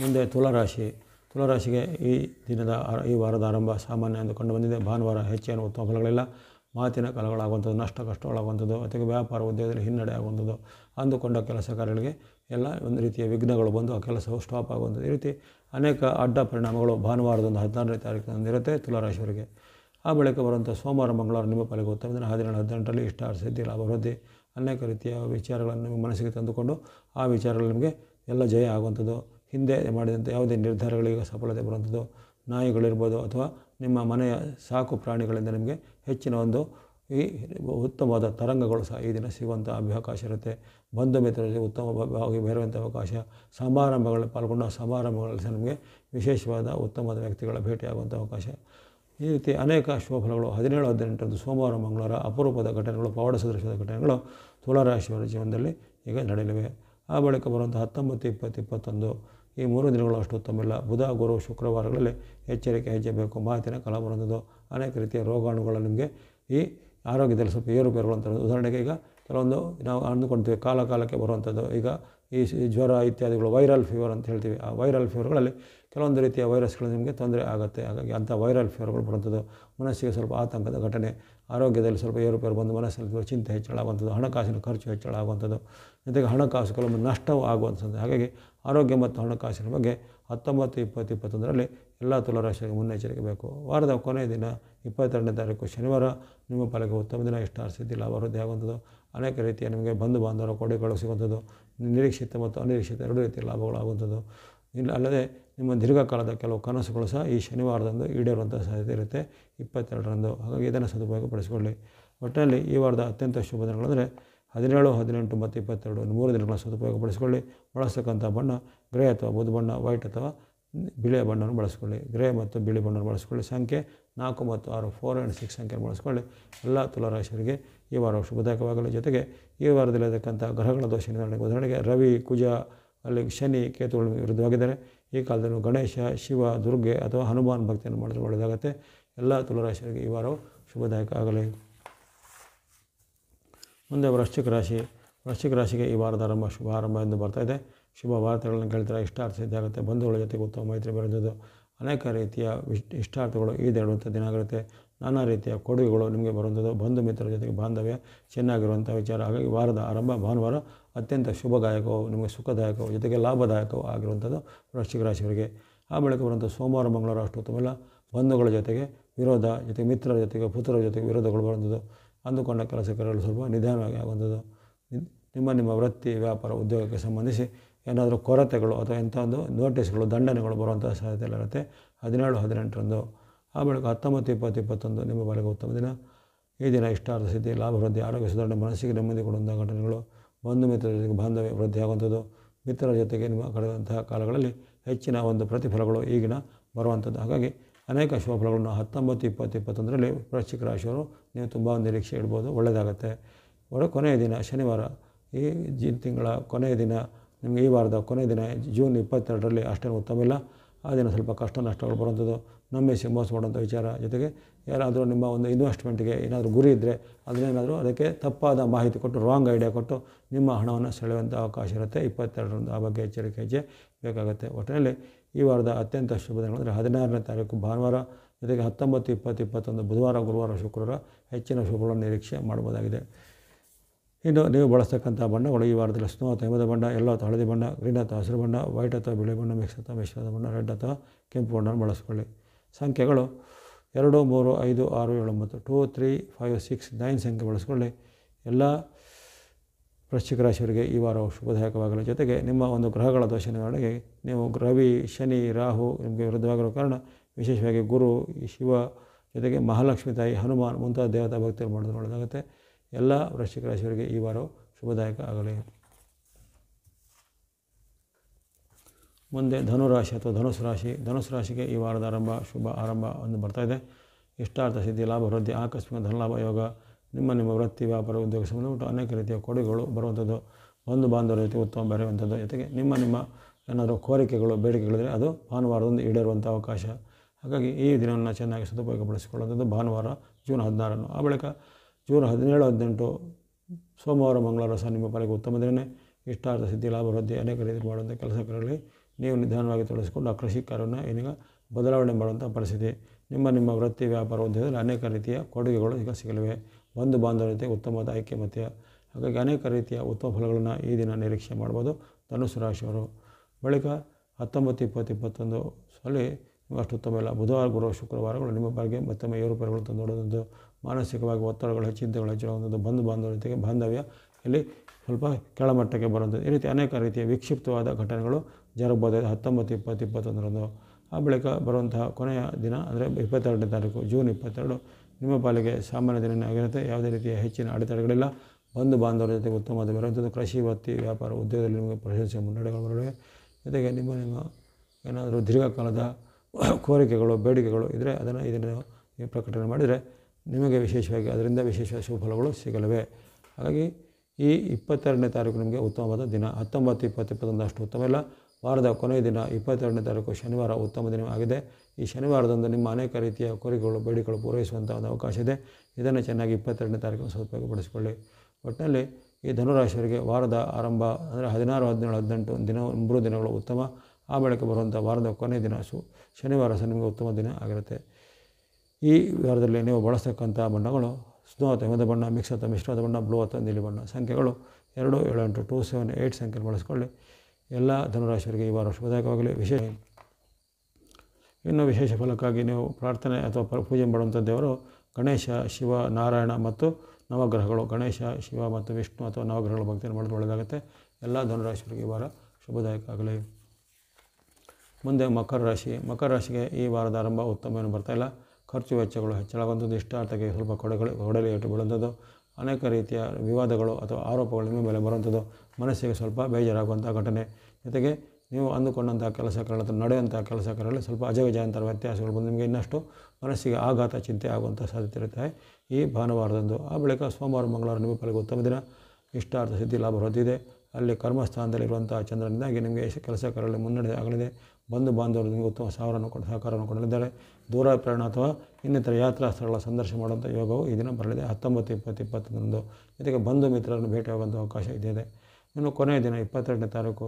ಮುಂದೆ ತುಲಾರಾಶಿ ತುಲಾರಾಶಿಗೆ ಈ ದಿನದ ಈ ವಾರದ ಆರಂಭ ಸಾಮಾನ್ಯ ಎಂದು ಕಂಡುಬಂದಿದೆ ಭಾನುವಾರ ಹೆಚ್ಚೇನು ಉತ್ತಮ ಫಲಗಳಿಲ್ಲ ಮಾತಿನ ಕಲಗಳಾಗುವಂಥದ್ದು ನಷ್ಟ ಕಷ್ಟಗಳಾಗುವಂಥದ್ದು ಅಥವಾ ವ್ಯಾಪಾರ ಉದ್ಯೋಗದಲ್ಲಿ ಹಿನ್ನಡೆ ಆಗುವಂಥದ್ದು ಅಂದುಕೊಂಡ ಕೆಲಸ ಕಾರ್ಯಗಳಿಗೆ ಎಲ್ಲ ಒಂದು ರೀತಿಯ ವಿಘ್ನಗಳು ಬಂದು ಆ ಕೆಲಸವು ಸ್ಟಾಪ್ ಆಗುವಂಥದ್ದು ಈ ರೀತಿ ಅನೇಕ ಅಡ್ಡ ಪರಿಣಾಮಗಳು ಭಾನುವಾರದೊಂದು ಹದಿನಾರನೇ ತಾರೀಕಿನಂದು ಇರುತ್ತೆ ತುಲಾರಾಶಿಯವರಿಗೆ ಆ ಬಳಿಕ ಬರುವಂಥ ಸೋಮವಾರ ಮಂಗಳವಾರ ನಿಮ್ಮ ಪಾಲಿಗೆ ಉತ್ತಮ ದಿನ ಹದಿನೇಳು ಹದಿನೆಂಟರಲ್ಲಿ ಇಷ್ಟ ಸಿದ್ಧಿ ಲಾಭವೃದ್ಧಿ ಅನೇಕ ರೀತಿಯ ವಿಚಾರಗಳನ್ನು ನಿಮ್ಮ ಮನಸ್ಸಿಗೆ ತಂದುಕೊಂಡು ಆ ವಿಚಾರಗಳು ನಿಮಗೆ ಎಲ್ಲ ಜಯ ಆಗುವಂಥದ್ದು ಹಿಂದೆ ಮಾಡಿದಂಥ ಯಾವುದೇ ನಿರ್ಧಾರಗಳಿಗೆ ಸಫಲತೆ ಬರುವಂಥದ್ದು ನಾಯಿಗಳಿರ್ಬೋದು ಅಥವಾ ನಿಮ್ಮ ಮನೆಯ ಸಾಕು ಪ್ರಾಣಿಗಳಿಂದ ನಿಮಗೆ ಹೆಚ್ಚಿನ ಒಂದು ಈ ಉತ್ತಮವಾದ ತರಂಗಗಳು ಸಹ ಈ ದಿನ ಸಿಗುವಂಥ ಅವಕಾಶ ಇರುತ್ತೆ ಬಂಧು ಮಿತ್ರರಲ್ಲಿ ಉತ್ತಮವಾಗಿ ಬೇರುವಂಥ ಅವಕಾಶ ಸಮಾರಂಭಗಳಲ್ಲಿ ಪಾಲ್ಗೊಂಡು ಆ ಸಮಾರಂಭಗಳಲ್ಲಿ ಸಹ ನಿಮಗೆ ವಿಶೇಷವಾದ ಉತ್ತಮವಾದ ವ್ಯಕ್ತಿಗಳ ಭೇಟಿಯಾಗುವಂಥ ಅವಕಾಶ ಈ ರೀತಿ ಅನೇಕ ಶುಭಫಲಗಳು ಹದಿನೇಳು ಹದಿನೆಂಟರಂದು ಸೋಮವಾರ ಮಂಗಳವಾರ ಅಪರೂಪದ ಘಟನೆಗಳು ಪವಾಡ ಸದೃಶದ ಘಟನೆಗಳು ತುಲಾರಾಶಿಯವರ ಜೀವನದಲ್ಲಿ ಈಗ ನಡೆಯಲಿವೆ ಆ ಬಳಿಕ ಬರುವಂಥ ಹತ್ತೊಂಬತ್ತು ಇಪ್ಪತ್ತು ಇಪ್ಪತ್ತೊಂದು ಈ ಮೂರು ದಿನಗಳು ಅಷ್ಟು ಇಲ್ಲ ಬುಧ ಗುರು ಶುಕ್ರವಾರಗಳಲ್ಲಿ ಎಚ್ಚರಿಕೆ ಹೆಜ್ಜೆ ಬೇಕು ಮಾತಿನ ಕಲಾಬರದ್ದು ಅನೇಕ ರೀತಿಯ ರೋಗಾಣುಗಳು ನಿಮಗೆ ಈ ಆರೋಗ್ಯದಲ್ಲಿ ಸ್ವಲ್ಪ ಅಂತ ಉದಾಹರಣೆಗೆ ಈಗ ಕೆಲವೊಂದು ನಾವು ಅಂದುಕೊಳ್ತೀವಿ ಕಾಲ ಕಾಲಕ್ಕೆ ಬರುವಂಥದ್ದು ಈಗ ಈ ಜ್ವರ ಇತ್ಯಾದಿಗಳು ವೈರಲ್ ಫೀವರ್ ಅಂತ ಹೇಳ್ತೀವಿ ಆ ವೈರಲ್ ಫೀವರ್ಗಳಲ್ಲಿ ಕೆಲವೊಂದು ರೀತಿಯ ವೈರಸ್ಗಳು ನಿಮಗೆ ತೊಂದರೆ ಆಗುತ್ತೆ ಹಾಗಾಗಿ ಅಂಥ ವೈರಲ್ ಫೀವರ್ಗಳು ಬರುವಂಥದ್ದು ಮನಸ್ಸಿಗೆ ಸ್ವಲ್ಪ ಆತಂಕದ ಘಟನೆ ಆರೋಗ್ಯದಲ್ಲಿ ಸ್ವಲ್ಪ ಏರುಪೇರು ಬಂದು ಮನಸ್ಸಲ್ಲಿ ಚಿಂತೆ ಹೆಚ್ಚಳ ಆಗುವಂಥದ್ದು ಹಣಕಾಸಿನ ಖರ್ಚು ಹೆಚ್ಚಳ ಆಗುವಂಥದ್ದು ಜೊತೆಗೆ ಹಣಕಾಸು ಕೆಲವೊಮ್ಮೆ ನಷ್ಟವೂ ಆಗುವಂಥದ್ದು ಹಾಗಾಗಿ ಆರೋಗ್ಯ ಮತ್ತು ಹಣಕಾಸಿನ ಬಗ್ಗೆ ಹತ್ತೊಂಬತ್ತು ಇಪ್ಪತ್ತು ಇಪ್ಪತ್ತೊಂದರಲ್ಲಿ ಎಲ್ಲ ತುಲಾರಾಶಿಗೆ ಮುನ್ನೆಚ್ಚರಿಕೆ ಬೇಕು ವಾರದ ಕೊನೆಯ ದಿನ ಇಪ್ಪತ್ತೆರಡನೇ ತಾರೀಕು ಶನಿವಾರ ನಿಮ್ಮ ಪಾಲಿಗೆ ಉತ್ತಮ ದಿನ ಇಷ್ಟ ಸ್ಥಿತಿ ಲಾಭ ವೃದ್ಧಿ ಆಗುವಂಥದ್ದು ಅನೇಕ ರೀತಿಯ ನಿಮಗೆ ಬಂಧು ಬಾಂಧವರ ಕೊಡುಗೆಗಳು ಸಿಗುವಂಥದ್ದು ನಿರೀಕ್ಷಿತ ಮತ್ತು ಅನಿರೀಕ್ಷಿತ ಎರಡು ರೀತಿಯ ಲಾಭಗಳಾಗುವಂಥದ್ದು ಇಲ್ಲ ಅಲ್ಲದೆ ನಿಮ್ಮ ದೀರ್ಘಕಾಲದ ಕೆಲವು ಕನಸುಗಳು ಸಹ ಈ ಶನಿವಾರದಂದು ಈಡೇರುವಂಥ ಸಾಧ್ಯತೆ ಇರುತ್ತೆ ಇಪ್ಪತ್ತೆರಡರಂದು ಹಾಗಾಗಿ ಇದನ್ನು ಸದುಪಯೋಗಪಡಿಸಿಕೊಳ್ಳಿ ಒಟ್ಟಿನಲ್ಲಿ ಈ ವಾರದ ಅತ್ಯಂತ ಶುಭ ದಿನಗಳಂದರೆ ಹದಿನೇಳು ಹದಿನೆಂಟು ಮತ್ತು ಇಪ್ಪತ್ತೆರಡು ಮೂರು ದಿನಗಳ ಸದುಪಯೋಗಪಡಿಸಿಕೊಳ್ಳಿ ಬಳಸ್ತಕ್ಕಂಥ ಬಣ್ಣ ಗ್ರೇ ಅಥವಾ ಬುಧ ಬಣ್ಣ ವೈಟ್ ಅಥವಾ ಬಿಳಿಯ ಬಣ್ಣವನ್ನು ಬಳಸ್ಕೊಳ್ಳಿ ಗ್ರೇ ಮತ್ತು ಬಿಳಿ ಬಣ್ಣವನ್ನು ಬಳಸ್ಕೊಳ್ಳಿ ಸಂಖ್ಯೆ ನಾಲ್ಕು ಮತ್ತು ಆರು ಫೋರ್ ಆ್ಯಂಡ್ ಸಿಕ್ಸ್ ಸಂಖ್ಯೆಯನ್ನು ಬಳಸ್ಕೊಳ್ಳಿ ಎಲ್ಲ ತುಲಾರಾಶಿಯರಿಗೆ ಈ ವಾರ ಶುಭದಾಯಕವಾಗಲಿ ಜೊತೆಗೆ ಈ ವಾರದಲ್ಲಿ ಇರತಕ್ಕಂಥ ಗ್ರಹಗಳ ದೋಷ ನಿರ್ವಹಣೆಗೆ ಉದಾಹರಣೆಗೆ ರವಿ ಕುಜ ಅಲ್ಲಿ ಶನಿ ಕೇತುಗಳು ವಿರುದ್ಧವಾಗಿದ್ದಾರೆ ಈ ಕಾಲದಲ್ಲಿ ಗಣೇಶ ಶಿವ ದುರ್ಗೆ ಅಥವಾ ಹನುಮಾನ್ ಭಕ್ತಿಯನ್ನು ಮಾಡಿದ್ರೆ ಒಳ್ಳೆಯದಾಗುತ್ತೆ ಎಲ್ಲ ತುಲರಾಶಿಗಳಿಗೆ ಈ ವಾರವು ಶುಭದಾಯಕ ಆಗಲಿ ಮುಂದೆ ವೃಶ್ಚಿಕ ರಾಶಿ ವೃಶ್ಚಿಕ ರಾಶಿಗೆ ಈ ವಾರದ ಆರಂಭ ಶುಭ ಆರಂಭ ಎಂದು ಬರ್ತಾಯಿದೆ ಶುಭ ವಾರ್ತೆಗಳನ್ನು ಕೇಳ್ತಾರೆ ಇಷ್ಟಾರ್ಥ ಆಗುತ್ತೆ ಬಂಧುಗಳ ಜೊತೆಗೆ ಉತ್ತಮ ಮೈತ್ರಿ ಬರೆದಿದ್ದು ಅನೇಕ ರೀತಿಯ ಇಷ್ಟಾರ್ಥಗಳು ಈಡೇರುವಂಥ ದಿನ ಆಗಿರುತ್ತೆ ನಾನಾ ರೀತಿಯ ಕೊಡುಗೆಗಳು ನಿಮಗೆ ಬರುವಂಥದ್ದು ಬಂಧು ಮಿತ್ರರ ಜೊತೆಗೆ ಬಾಂಧವ್ಯ ಚೆನ್ನಾಗಿರುವಂಥ ವಿಚಾರ ಹಾಗಾಗಿ ವಾರದ ಆರಂಭ ಭಾನುವಾರ ಅತ್ಯಂತ ಶುಭದಾಯಕವು ನಿಮಗೆ ಸುಖದಾಯಕವು ಜೊತೆಗೆ ಲಾಭದಾಯಕವೋ ಆಗಿರುವಂಥದ್ದು ವೃಶ್ಚಿಕ ರಾಶಿಯವರಿಗೆ ಆ ಬಳಿಕ ಬರುವಂಥ ಸೋಮವಾರ ಮಂಗಳವಾರ ಇಲ್ಲ ಬಂಧುಗಳ ಜೊತೆಗೆ ವಿರೋಧ ಜೊತೆಗೆ ಮಿತ್ರರ ಜೊತೆಗೆ ಪುತ್ರರ ಜೊತೆಗೆ ವಿರೋಧಗಳು ಬರುವಂಥದ್ದು ಅಂದುಕೊಂಡ ಕೆಲಸ ಕಾರ್ಯಗಳು ಸ್ವಲ್ಪ ನಿಧಾನವಾಗಿ ಆಗುವಂಥದ್ದು ನಿಮ್ಮ ನಿಮ್ಮ ವೃತ್ತಿ ವ್ಯಾಪಾರ ಉದ್ಯೋಗಕ್ಕೆ ಸಂಬಂಧಿಸಿ ಏನಾದರೂ ಕೊರತೆಗಳು ಅಥವಾ ಎಂಥ ಒಂದು ನೋಟಿಸ್ಗಳು ದಂಡನೆಗಳು ಬರುವಂಥ ಸಾಧ್ಯತೆ ಇರುತ್ತೆ ಹದಿನೇಳು ಹದಿನೆಂಟರಂದು ಆ ಬಳಿಕ ಹತ್ತೊಂಬತ್ತು ಇಪ್ಪತ್ತು ಇಪ್ಪತ್ತೊಂದು ನಿಮ್ಮ ಬಳಿಗೆ ಉತ್ತಮ ದಿನ ಈ ದಿನ ಇಷ್ಟಾರ್ಥ ಸಿದ್ಧಿ ಲಾಭವೃದ್ಧಿ ಆರೋಗ್ಯ ಸುಧಾರಣೆ ಮನಸ್ಸಿಗೆ ನೆಮ್ಮದಿ ಕೊಡುವಂಥ ಘಟನೆಗಳು ಬಂಧು ಜೊತೆಗೆ ಬಾಂಧವ್ಯ ವೃದ್ಧಿಯಾಗುವಂಥದ್ದು ಮಿತ್ರರ ಜೊತೆಗೆ ನಿಮ್ಮ ಕಳೆದಂತಹ ಕಾಲಗಳಲ್ಲಿ ಹೆಚ್ಚಿನ ಒಂದು ಪ್ರತಿಫಲಗಳು ಈಗಿನ ಬರುವಂಥದ್ದು ಹಾಗಾಗಿ ಅನೇಕ ಶುಭಫಲಗಳನ್ನು ಹತ್ತೊಂಬತ್ತು ಇಪ್ಪತ್ತು ಇಪ್ಪತ್ತೊಂದರಲ್ಲಿ ವೃಶ್ಚಿಕ ರಾಶಿಯವರು ನೀವು ತುಂಬ ನಿರೀಕ್ಷೆ ಇಡ್ಬೋದು ಒಳ್ಳೆಯದಾಗುತ್ತೆ ಒಳ ಕೊನೆಯ ದಿನ ಶನಿವಾರ ಈ ಜಿ ತಿಂಗಳ ಕೊನೆಯ ದಿನ ನಿಮಗೆ ಈ ವಾರದ ಕೊನೆಯ ದಿನ ಜೂನ್ ಇಪ್ಪತ್ತೆರಡರಲ್ಲಿ ಅಷ್ಟೇನು ಉತ್ತಮ ಇಲ್ಲ ಆ ದಿನ ಸ್ವಲ್ಪ ಕಷ್ಟ ನಷ್ಟಗಳು ಬರುವಂಥದ್ದು ನಮ್ಮೇಸಿ ಮೋಸ ಮಾಡುವಂಥ ವಿಚಾರ ಜೊತೆಗೆ ಯಾರಾದರೂ ನಿಮ್ಮ ಒಂದು ಇನ್ವೆಸ್ಟ್ಮೆಂಟ್ಗೆ ಏನಾದರೂ ಗುರಿ ಇದ್ದರೆ ಅದನ್ನೇನಾದರೂ ಅದಕ್ಕೆ ತಪ್ಪಾದ ಮಾಹಿತಿ ಕೊಟ್ಟು ರಾಂಗ್ ಐಡಿಯಾ ಕೊಟ್ಟು ನಿಮ್ಮ ಹಣವನ್ನು ಸೆಳೆಯುವಂಥ ಅವಕಾಶ ಇರುತ್ತೆ ಇಪ್ಪತ್ತೆರಡರಂದು ಆ ಬಗ್ಗೆ ಎಚ್ಚರಿಕೆ ಹೆಜ್ಜೆ ಬೇಕಾಗುತ್ತೆ ಒಟ್ಟಿನಲ್ಲಿ ಈ ವಾರದ ಅತ್ಯಂತ ಶುಭ ದಿನ ಹದಿನಾರನೇ ತಾರೀಕು ಭಾನುವಾರ ಜೊತೆಗೆ ಹತ್ತೊಂಬತ್ತು ಇಪ್ಪತ್ತು ಇಪ್ಪತ್ತೊಂದು ಬುಧವಾರ ಗುರುವಾರ ಶುಕ್ರವಾರ ಹೆಚ್ಚಿನ ಶುಭಗಳನ್ನು ನಿರೀಕ್ಷೆ ಮಾಡ್ಬೋದಾಗಿದೆ ಇನ್ನು ನೀವು ಬಳಸ್ತಕ್ಕಂಥ ಬಣ್ಣಗಳು ಈ ವಾರದಲ್ಲಿ ಸ್ನೋ ಅಥವಾ ಹಿಮದ ಬಣ್ಣ ಎಲ್ಲ ಅಥವಾ ಹಳದಿ ಬಣ್ಣ ಗ್ರೀನ್ ಅಥವಾ ಹಸಿರು ಬಣ್ಣ ವೈಟ್ ಅಥವಾ ಬಿಳಿ ಬಣ್ಣ ಮಿಕ್ಸ್ ಅಥವಾ ಮಿಶ್ರದ ಬಣ್ಣ ರೆಡ್ ಅಥವಾ ಕೆಂಪು ಬಣ್ಣವನ್ನು ಬಳಸ್ಕೊಳ್ಳಿ ಸಂಖ್ಯೆಗಳು ಎರಡು ಮೂರು ಐದು ಆರು ಏಳು ಒಂಬತ್ತು two three five six nine ಸಂಖ್ಯೆ ಬಳಸಿಕೊಳ್ಳಿ ಎಲ್ಲ ವೃಶ್ಚಿಕ ರಾಶಿಯವರಿಗೆ ಈ ವಾರ ಶುಭದಾಯಕವಾಗಲಿ ಜೊತೆಗೆ ನಿಮ್ಮ ಒಂದು ಗ್ರಹಗಳ ದೋಷ ನಿವಾರಣೆಗೆ ನೀವು ರವಿ ಶನಿ ರಾಹು ನಿಮಗೆ ವಿರುದ್ಧವಾಗಿರುವ ಕಾರಣ ವಿಶೇಷವಾಗಿ ಗುರು ಶಿವ ಜೊತೆಗೆ ಮಹಾಲಕ್ಷ್ಮಿ ತಾಯಿ ಹನುಮಾನ್ ಮುಂತಾದ ದೇವತಾ ಭಕ್ತಿಯನ್ನು ಮಾಡೋದು ಎಲ್ಲ ವೃಶ್ಚಿಕ ರಾಶಿಯವರಿಗೆ ಈ ವಾರವು ಶುಭದಾಯಕ ಆಗಲಿ ಮುಂದೆ ಧನುರಾಶಿ ಅಥವಾ ಧನುಸು ರಾಶಿ ಧನುಸು ರಾಶಿಗೆ ಈ ವಾರದ ಆರಂಭ ಶುಭ ಆರಂಭ ಒಂದು ಇದೆ ಇಷ್ಟಾರ್ಥ ಸಿದ್ಧಿ ಲಾಭ ವೃದ್ಧಿ ಆಕಸ್ಮಿಕ ಧನಲಾಭ ಯೋಗ ನಿಮ್ಮ ನಿಮ್ಮ ವೃತ್ತಿ ವ್ಯಾಪಾರ ಉದ್ಯೋಗ ಸಂಬಂಧಪಟ್ಟು ಅನೇಕ ರೀತಿಯ ಕೊಡುಗೆಗಳು ಬರುವಂಥದ್ದು ಬಂಧು ಬಾಂಧವರ ಜೊತೆ ಉತ್ತಮ ಬರೆಯುವಂಥದ್ದು ಜೊತೆಗೆ ನಿಮ್ಮ ನಿಮ್ಮ ಏನಾದರೂ ಕೋರಿಕೆಗಳು ಬೇಡಿಕೆಗಳಿದ್ರೆ ಅದು ಭಾನುವಾರದೊಂದು ಈಡೇರುವಂಥ ಅವಕಾಶ ಹಾಗಾಗಿ ಈ ದಿನವನ್ನು ಚೆನ್ನಾಗಿ ಸದುಪಯೋಗಪಡಿಸಿಕೊಳ್ಳುವಂಥದ್ದು ಭಾನುವಾರ ಜೂನ್ ಹದಿನಾರನ್ನು ಆ ಬಳಿಕ ಜೂನ್ ಹದಿನೇಳು ಹದಿನೆಂಟು ಸೋಮವಾರ ಮಂಗಳವಾರ ಸಹ ನಿಮ್ಮ ಪಾಲಿಗೆ ಉತ್ತಮ ದಿನವೇ ಇಷ್ಟಾರ್ಥ ಸಿದ್ಧಿ ಲಾಭ ವೃದ್ಧಿ ಅನೇಕ ರೀತಿ ಮಾಡುವಂಥ ಕೆಲಸ ಕಾರ್ಯಗಳಲ್ಲಿ ನೀವು ನಿಧಾನವಾಗಿ ತೊಡಗಿಸಿಕೊಂಡು ಆ ಕೃಷಿ ಕಾರ್ಯವನ್ನು ಏನೀಗ ಬದಲಾವಣೆ ಮಾಡುವಂಥ ಪರಿಸ್ಥಿತಿ ನಿಮ್ಮ ನಿಮ್ಮ ವೃತ್ತಿ ವ್ಯಾಪಾರ ಉದ್ಯೋಗದಲ್ಲಿ ಅನೇಕ ರೀತಿಯ ಕೊಡುಗೆಗಳು ಈಗ ಸಿಗಲಿವೆ ಬಂಧು ಬಾಂಧವ ರೀತಿಯ ಉತ್ತಮವಾದ ಮತ್ತೆ ಹಾಗಾಗಿ ಅನೇಕ ರೀತಿಯ ಉತ್ತಮ ಫಲಗಳನ್ನು ಈ ದಿನ ನಿರೀಕ್ಷೆ ಮಾಡ್ಬೋದು ಧನುಸು ರಾಶಿಯವರು ಬಳಿಕ ಹತ್ತೊಂಬತ್ತು ಇಪ್ಪತ್ತು ಇಪ್ಪತ್ತೊಂದು ಸಲ ಅಷ್ಟು ಉತ್ತಮ ಇಲ್ಲ ಬುಧವಾರ ಗುರು ಶುಕ್ರವಾರಗಳು ನಿಮ್ಮ ಬಗ್ಗೆ ಮತ್ತೊಮ್ಮೆ ಏರುಪೇರುಗಳು ತಂದೊಡೋದೊಂದು ಮಾನಸಿಕವಾಗಿ ಒತ್ತಡಗಳು ಚಿಂತೆಗಳು ಹೆಚ್ಚಿರುವಂಥದ್ದು ಬಂಧು ಬಾಂಧವ್ಯತೆಗೆ ಬಾಂಧವ್ಯ ಇಲ್ಲಿ ಸ್ವಲ್ಪ ಕೆಳಮಟ್ಟಕ್ಕೆ ಬರುವಂಥದ್ದು ಈ ರೀತಿ ಅನೇಕ ರೀತಿಯ ವಿಕ್ಷಿಪ್ತವಾದ ಘಟನೆಗಳು ಜರಗಬಹುದಾಗಿದೆ ಹತ್ತೊಂಬತ್ತು ಇಪ್ಪತ್ತು ಇಪ್ಪತ್ತೊಂದರಂದು ಆ ಬಳಿಕ ಬರುವಂತಹ ಕೊನೆಯ ದಿನ ಅಂದರೆ ಇಪ್ಪತ್ತೆರಡನೇ ತಾರೀಕು ಜೂನ್ ಇಪ್ಪತ್ತೆರಡು ನಿಮ್ಮ ಪಾಲಿಗೆ ಸಾಮಾನ್ಯ ದಿನ ಆಗಿರುತ್ತೆ ಯಾವುದೇ ರೀತಿಯ ಹೆಚ್ಚಿನ ಅಡೆತಡೆಗಳಿಲ್ಲ ಬಂಧು ಬಾಂಧವರ ಜೊತೆಗೆ ಉತ್ತಮವಾದ ಬರುವಂಥದ್ದು ಕೃಷಿ ವೃತ್ತಿ ವ್ಯಾಪಾರ ಉದ್ಯೋಗದಲ್ಲಿ ನಿಮಗೆ ಪ್ರಶಂಸೆ ಮುನ್ನಡೆಗಳು ಬರಲಿವೆ ಜೊತೆಗೆ ನಿಮ್ಮ ನಿಮ್ಮ ಏನಾದರೂ ದೀರ್ಘಕಾಲದ ಕೋರಿಕೆಗಳು ಬೇಡಿಕೆಗಳು ಇದ್ದರೆ ಅದನ್ನು ಇದನ್ನು ನೀವು ಪ್ರಕಟಣೆ ಮಾಡಿದರೆ ನಿಮಗೆ ವಿಶೇಷವಾಗಿ ಅದರಿಂದ ವಿಶೇಷ ಫಲಗಳು ಸಿಗಲಿವೆ ಹಾಗಾಗಿ ಈ ಇಪ್ಪತ್ತೆರಡನೇ ತಾರೀಕು ನಿಮಗೆ ಉತ್ತಮವಾದ ದಿನ ಹತ್ತೊಂಬತ್ತು ಇಪ್ಪತ್ತು ಇಪ್ಪತ್ತೊಂದು ಅಷ್ಟು ಉತ್ತಮ ಇಲ್ಲ ವಾರದ ಕೊನೆಯ ದಿನ ಇಪ್ಪತ್ತೆರಡನೇ ತಾರೀಕು ಶನಿವಾರ ಉತ್ತಮ ದಿನವಾಗಿದೆ ಈ ಶನಿವಾರದಂದು ನಿಮ್ಮ ಅನೇಕ ರೀತಿಯ ಕೋರಿಕೆಗಳು ಬೇಡಿಕೆಗಳು ಪೂರೈಸುವಂಥ ಒಂದು ಅವಕಾಶ ಇದೆ ಇದನ್ನು ಚೆನ್ನಾಗಿ ಇಪ್ಪತ್ತೆರಡನೇ ತಾರೀಕು ಸದುಪಯೋಗಪಡಿಸಿಕೊಳ್ಳಿ ಒಟ್ಟಿನಲ್ಲಿ ಈ ಧನುರಾಶಿಯವರಿಗೆ ವಾರದ ಆರಂಭ ಅಂದರೆ ಹದಿನಾರು ಹದಿನೇಳು ಹದಿನೆಂಟು ದಿನ ಮೂರು ದಿನಗಳು ಉತ್ತಮ ಆ ಬಳಿಕ ಬರುವಂಥ ವಾರದ ಕೊನೆಯ ದಿನ ಸು ಶನಿವಾರ ಸಹ ನಿಮಗೆ ಉತ್ತಮ ದಿನ ಆಗಿರುತ್ತೆ ಈ ವಾರದಲ್ಲಿ ನೀವು ಬಳಸ್ತಕ್ಕಂಥ ಬಣ್ಣಗಳು ಅಥವಾ ತೆಗೆದ ಬಣ್ಣ ಮಿಕ್ಸ್ ಅಥವಾ ಮಿಶ್ರದ ಬಣ್ಣ ಬ್ಲೂ ಅಥವಾ ನೀಲಿ ಬಣ್ಣ ಸಂಖ್ಯೆಗಳು ಎರಡು ಏಳು ಎಂಟು ಟು ಸೆವೆನ್ ಏಯ್ಟ್ ಸಂಖ್ಯೆಯನ್ನು ಬಳಸಿಕೊಳ್ಳಿ ಎಲ್ಲ ಧನುರಾಶಿಯವರಿಗೆ ಈ ವಾರ ಶುಭದಾಯಕವಾಗಲಿ ವಿಶೇಷ ಇನ್ನು ವಿಶೇಷ ಫಲಕ್ಕಾಗಿ ನೀವು ಪ್ರಾರ್ಥನೆ ಅಥವಾ ಪೂಜೆ ಮಾಡುವಂಥ ದೇವರು ಗಣೇಶ ಶಿವ ನಾರಾಯಣ ಮತ್ತು ನವಗ್ರಹಗಳು ಗಣೇಶ ಶಿವ ಮತ್ತು ವಿಷ್ಣು ಅಥವಾ ನವಗ್ರಹಗಳ ಭಕ್ತಿಯನ್ನು ಮಾಡೋದು ಒಳ್ಳೆಯದಾಗುತ್ತೆ ಎಲ್ಲ ಧನುರಾಶಿಯವರಿಗೆ ಈ ವಾರ ಶುಭದಾಯಕ ಆಗಲಿ ಮುಂದೆ ಮಕರ ರಾಶಿ ಮಕರ ರಾಶಿಗೆ ಈ ವಾರದ ಆರಂಭ ಉತ್ತಮ ಏನು ಬರ್ತಾಯಿಲ್ಲ ಖರ್ಚು ವೆಚ್ಚಗಳು ಹೆಚ್ಚಳ ಬಂದದ್ದು ಇಷ್ಟಾರ್ಥಕ್ಕೆ ಸ್ವಲ್ಪ ಕೊಡಗಳು ಇಟ್ಟು ಬೀಳುವಂಥದ್ದು ಅನೇಕ ರೀತಿಯ ವಿವಾದಗಳು ಅಥವಾ ಆರೋಪಗಳು ನಿಮ್ಮ ಮೇಲೆ ಬರುವಂಥದ್ದು ಮನಸ್ಸಿಗೆ ಸ್ವಲ್ಪ ಬೇಜಾರಾಗುವಂಥ ಘಟನೆ ಜೊತೆಗೆ ನೀವು ಅಂದುಕೊಂಡಂಥ ಕೆಲಸ ಅಥವಾ ನಡೆಯುವಂಥ ಕೆಲಸ ಕಾರ್ಯಗಳಲ್ಲಿ ಸ್ವಲ್ಪ ಅಂತ ವ್ಯತ್ಯಾಸಗಳು ಬಂದು ನಿಮಗೆ ಇನ್ನಷ್ಟು ಮನಸ್ಸಿಗೆ ಆಘಾತ ಚಿಂತೆ ಆಗುವಂಥ ಸಾಧ್ಯತೆ ಇರುತ್ತೆ ಈ ಭಾನುವಾರದಂದು ಆ ಬಳಿಕ ಸೋಮವಾರ ಮಂಗಳವಾರ ನಿಮಗೆ ಫಲಕ್ಕೆ ಉತ್ತಮ ದಿನ ಇಷ್ಟಾರ್ಥ ಸಿದ್ಧಿ ಲಾಭ ಹೊರತಿದೆ ಅಲ್ಲಿ ಕರ್ಮಸ್ಥಾನದಲ್ಲಿರುವಂಥ ಚಂದ್ರನಿಂದಾಗಿ ನಿಮಗೆ ಕೆಲಸ ಕಾರ್ಯಗಳಲ್ಲಿ ಮುನ್ನಡೆ ಆಗಲಿದೆ ಬಂಧು ನಿಮಗೆ ಉತ್ತಮ ಸಾವಿರವನ್ನು ಕೊಡ ಸಹಕಾರವನ್ನು ಕೊಡಲಿದ್ದಾರೆ ದೂರ ಪ್ರಯಾಣ ಅಥವಾ ಇನ್ನಿತರ ಯಾತ್ರಾ ಸ್ಥಳಗಳ ಸಂದರ್ಶನ ಮಾಡುವಂಥ ಯೋಗವು ಈ ದಿನ ಬರಲಿದೆ ಹತ್ತೊಂಬತ್ತು ಇಪ್ಪತ್ತು ಇಪ್ಪತ್ತೊಂದು ಜೊತೆಗೆ ಬಂಧು ಮಿತ್ರರನ್ನು ಭೇಟಿಯಾಗುವಂಥ ಅವಕಾಶ ಇದೆ ಇನ್ನು ಕೊನೆಯ ದಿನ ಇಪ್ಪತ್ತೆರಡನೇ ತಾರೀಕು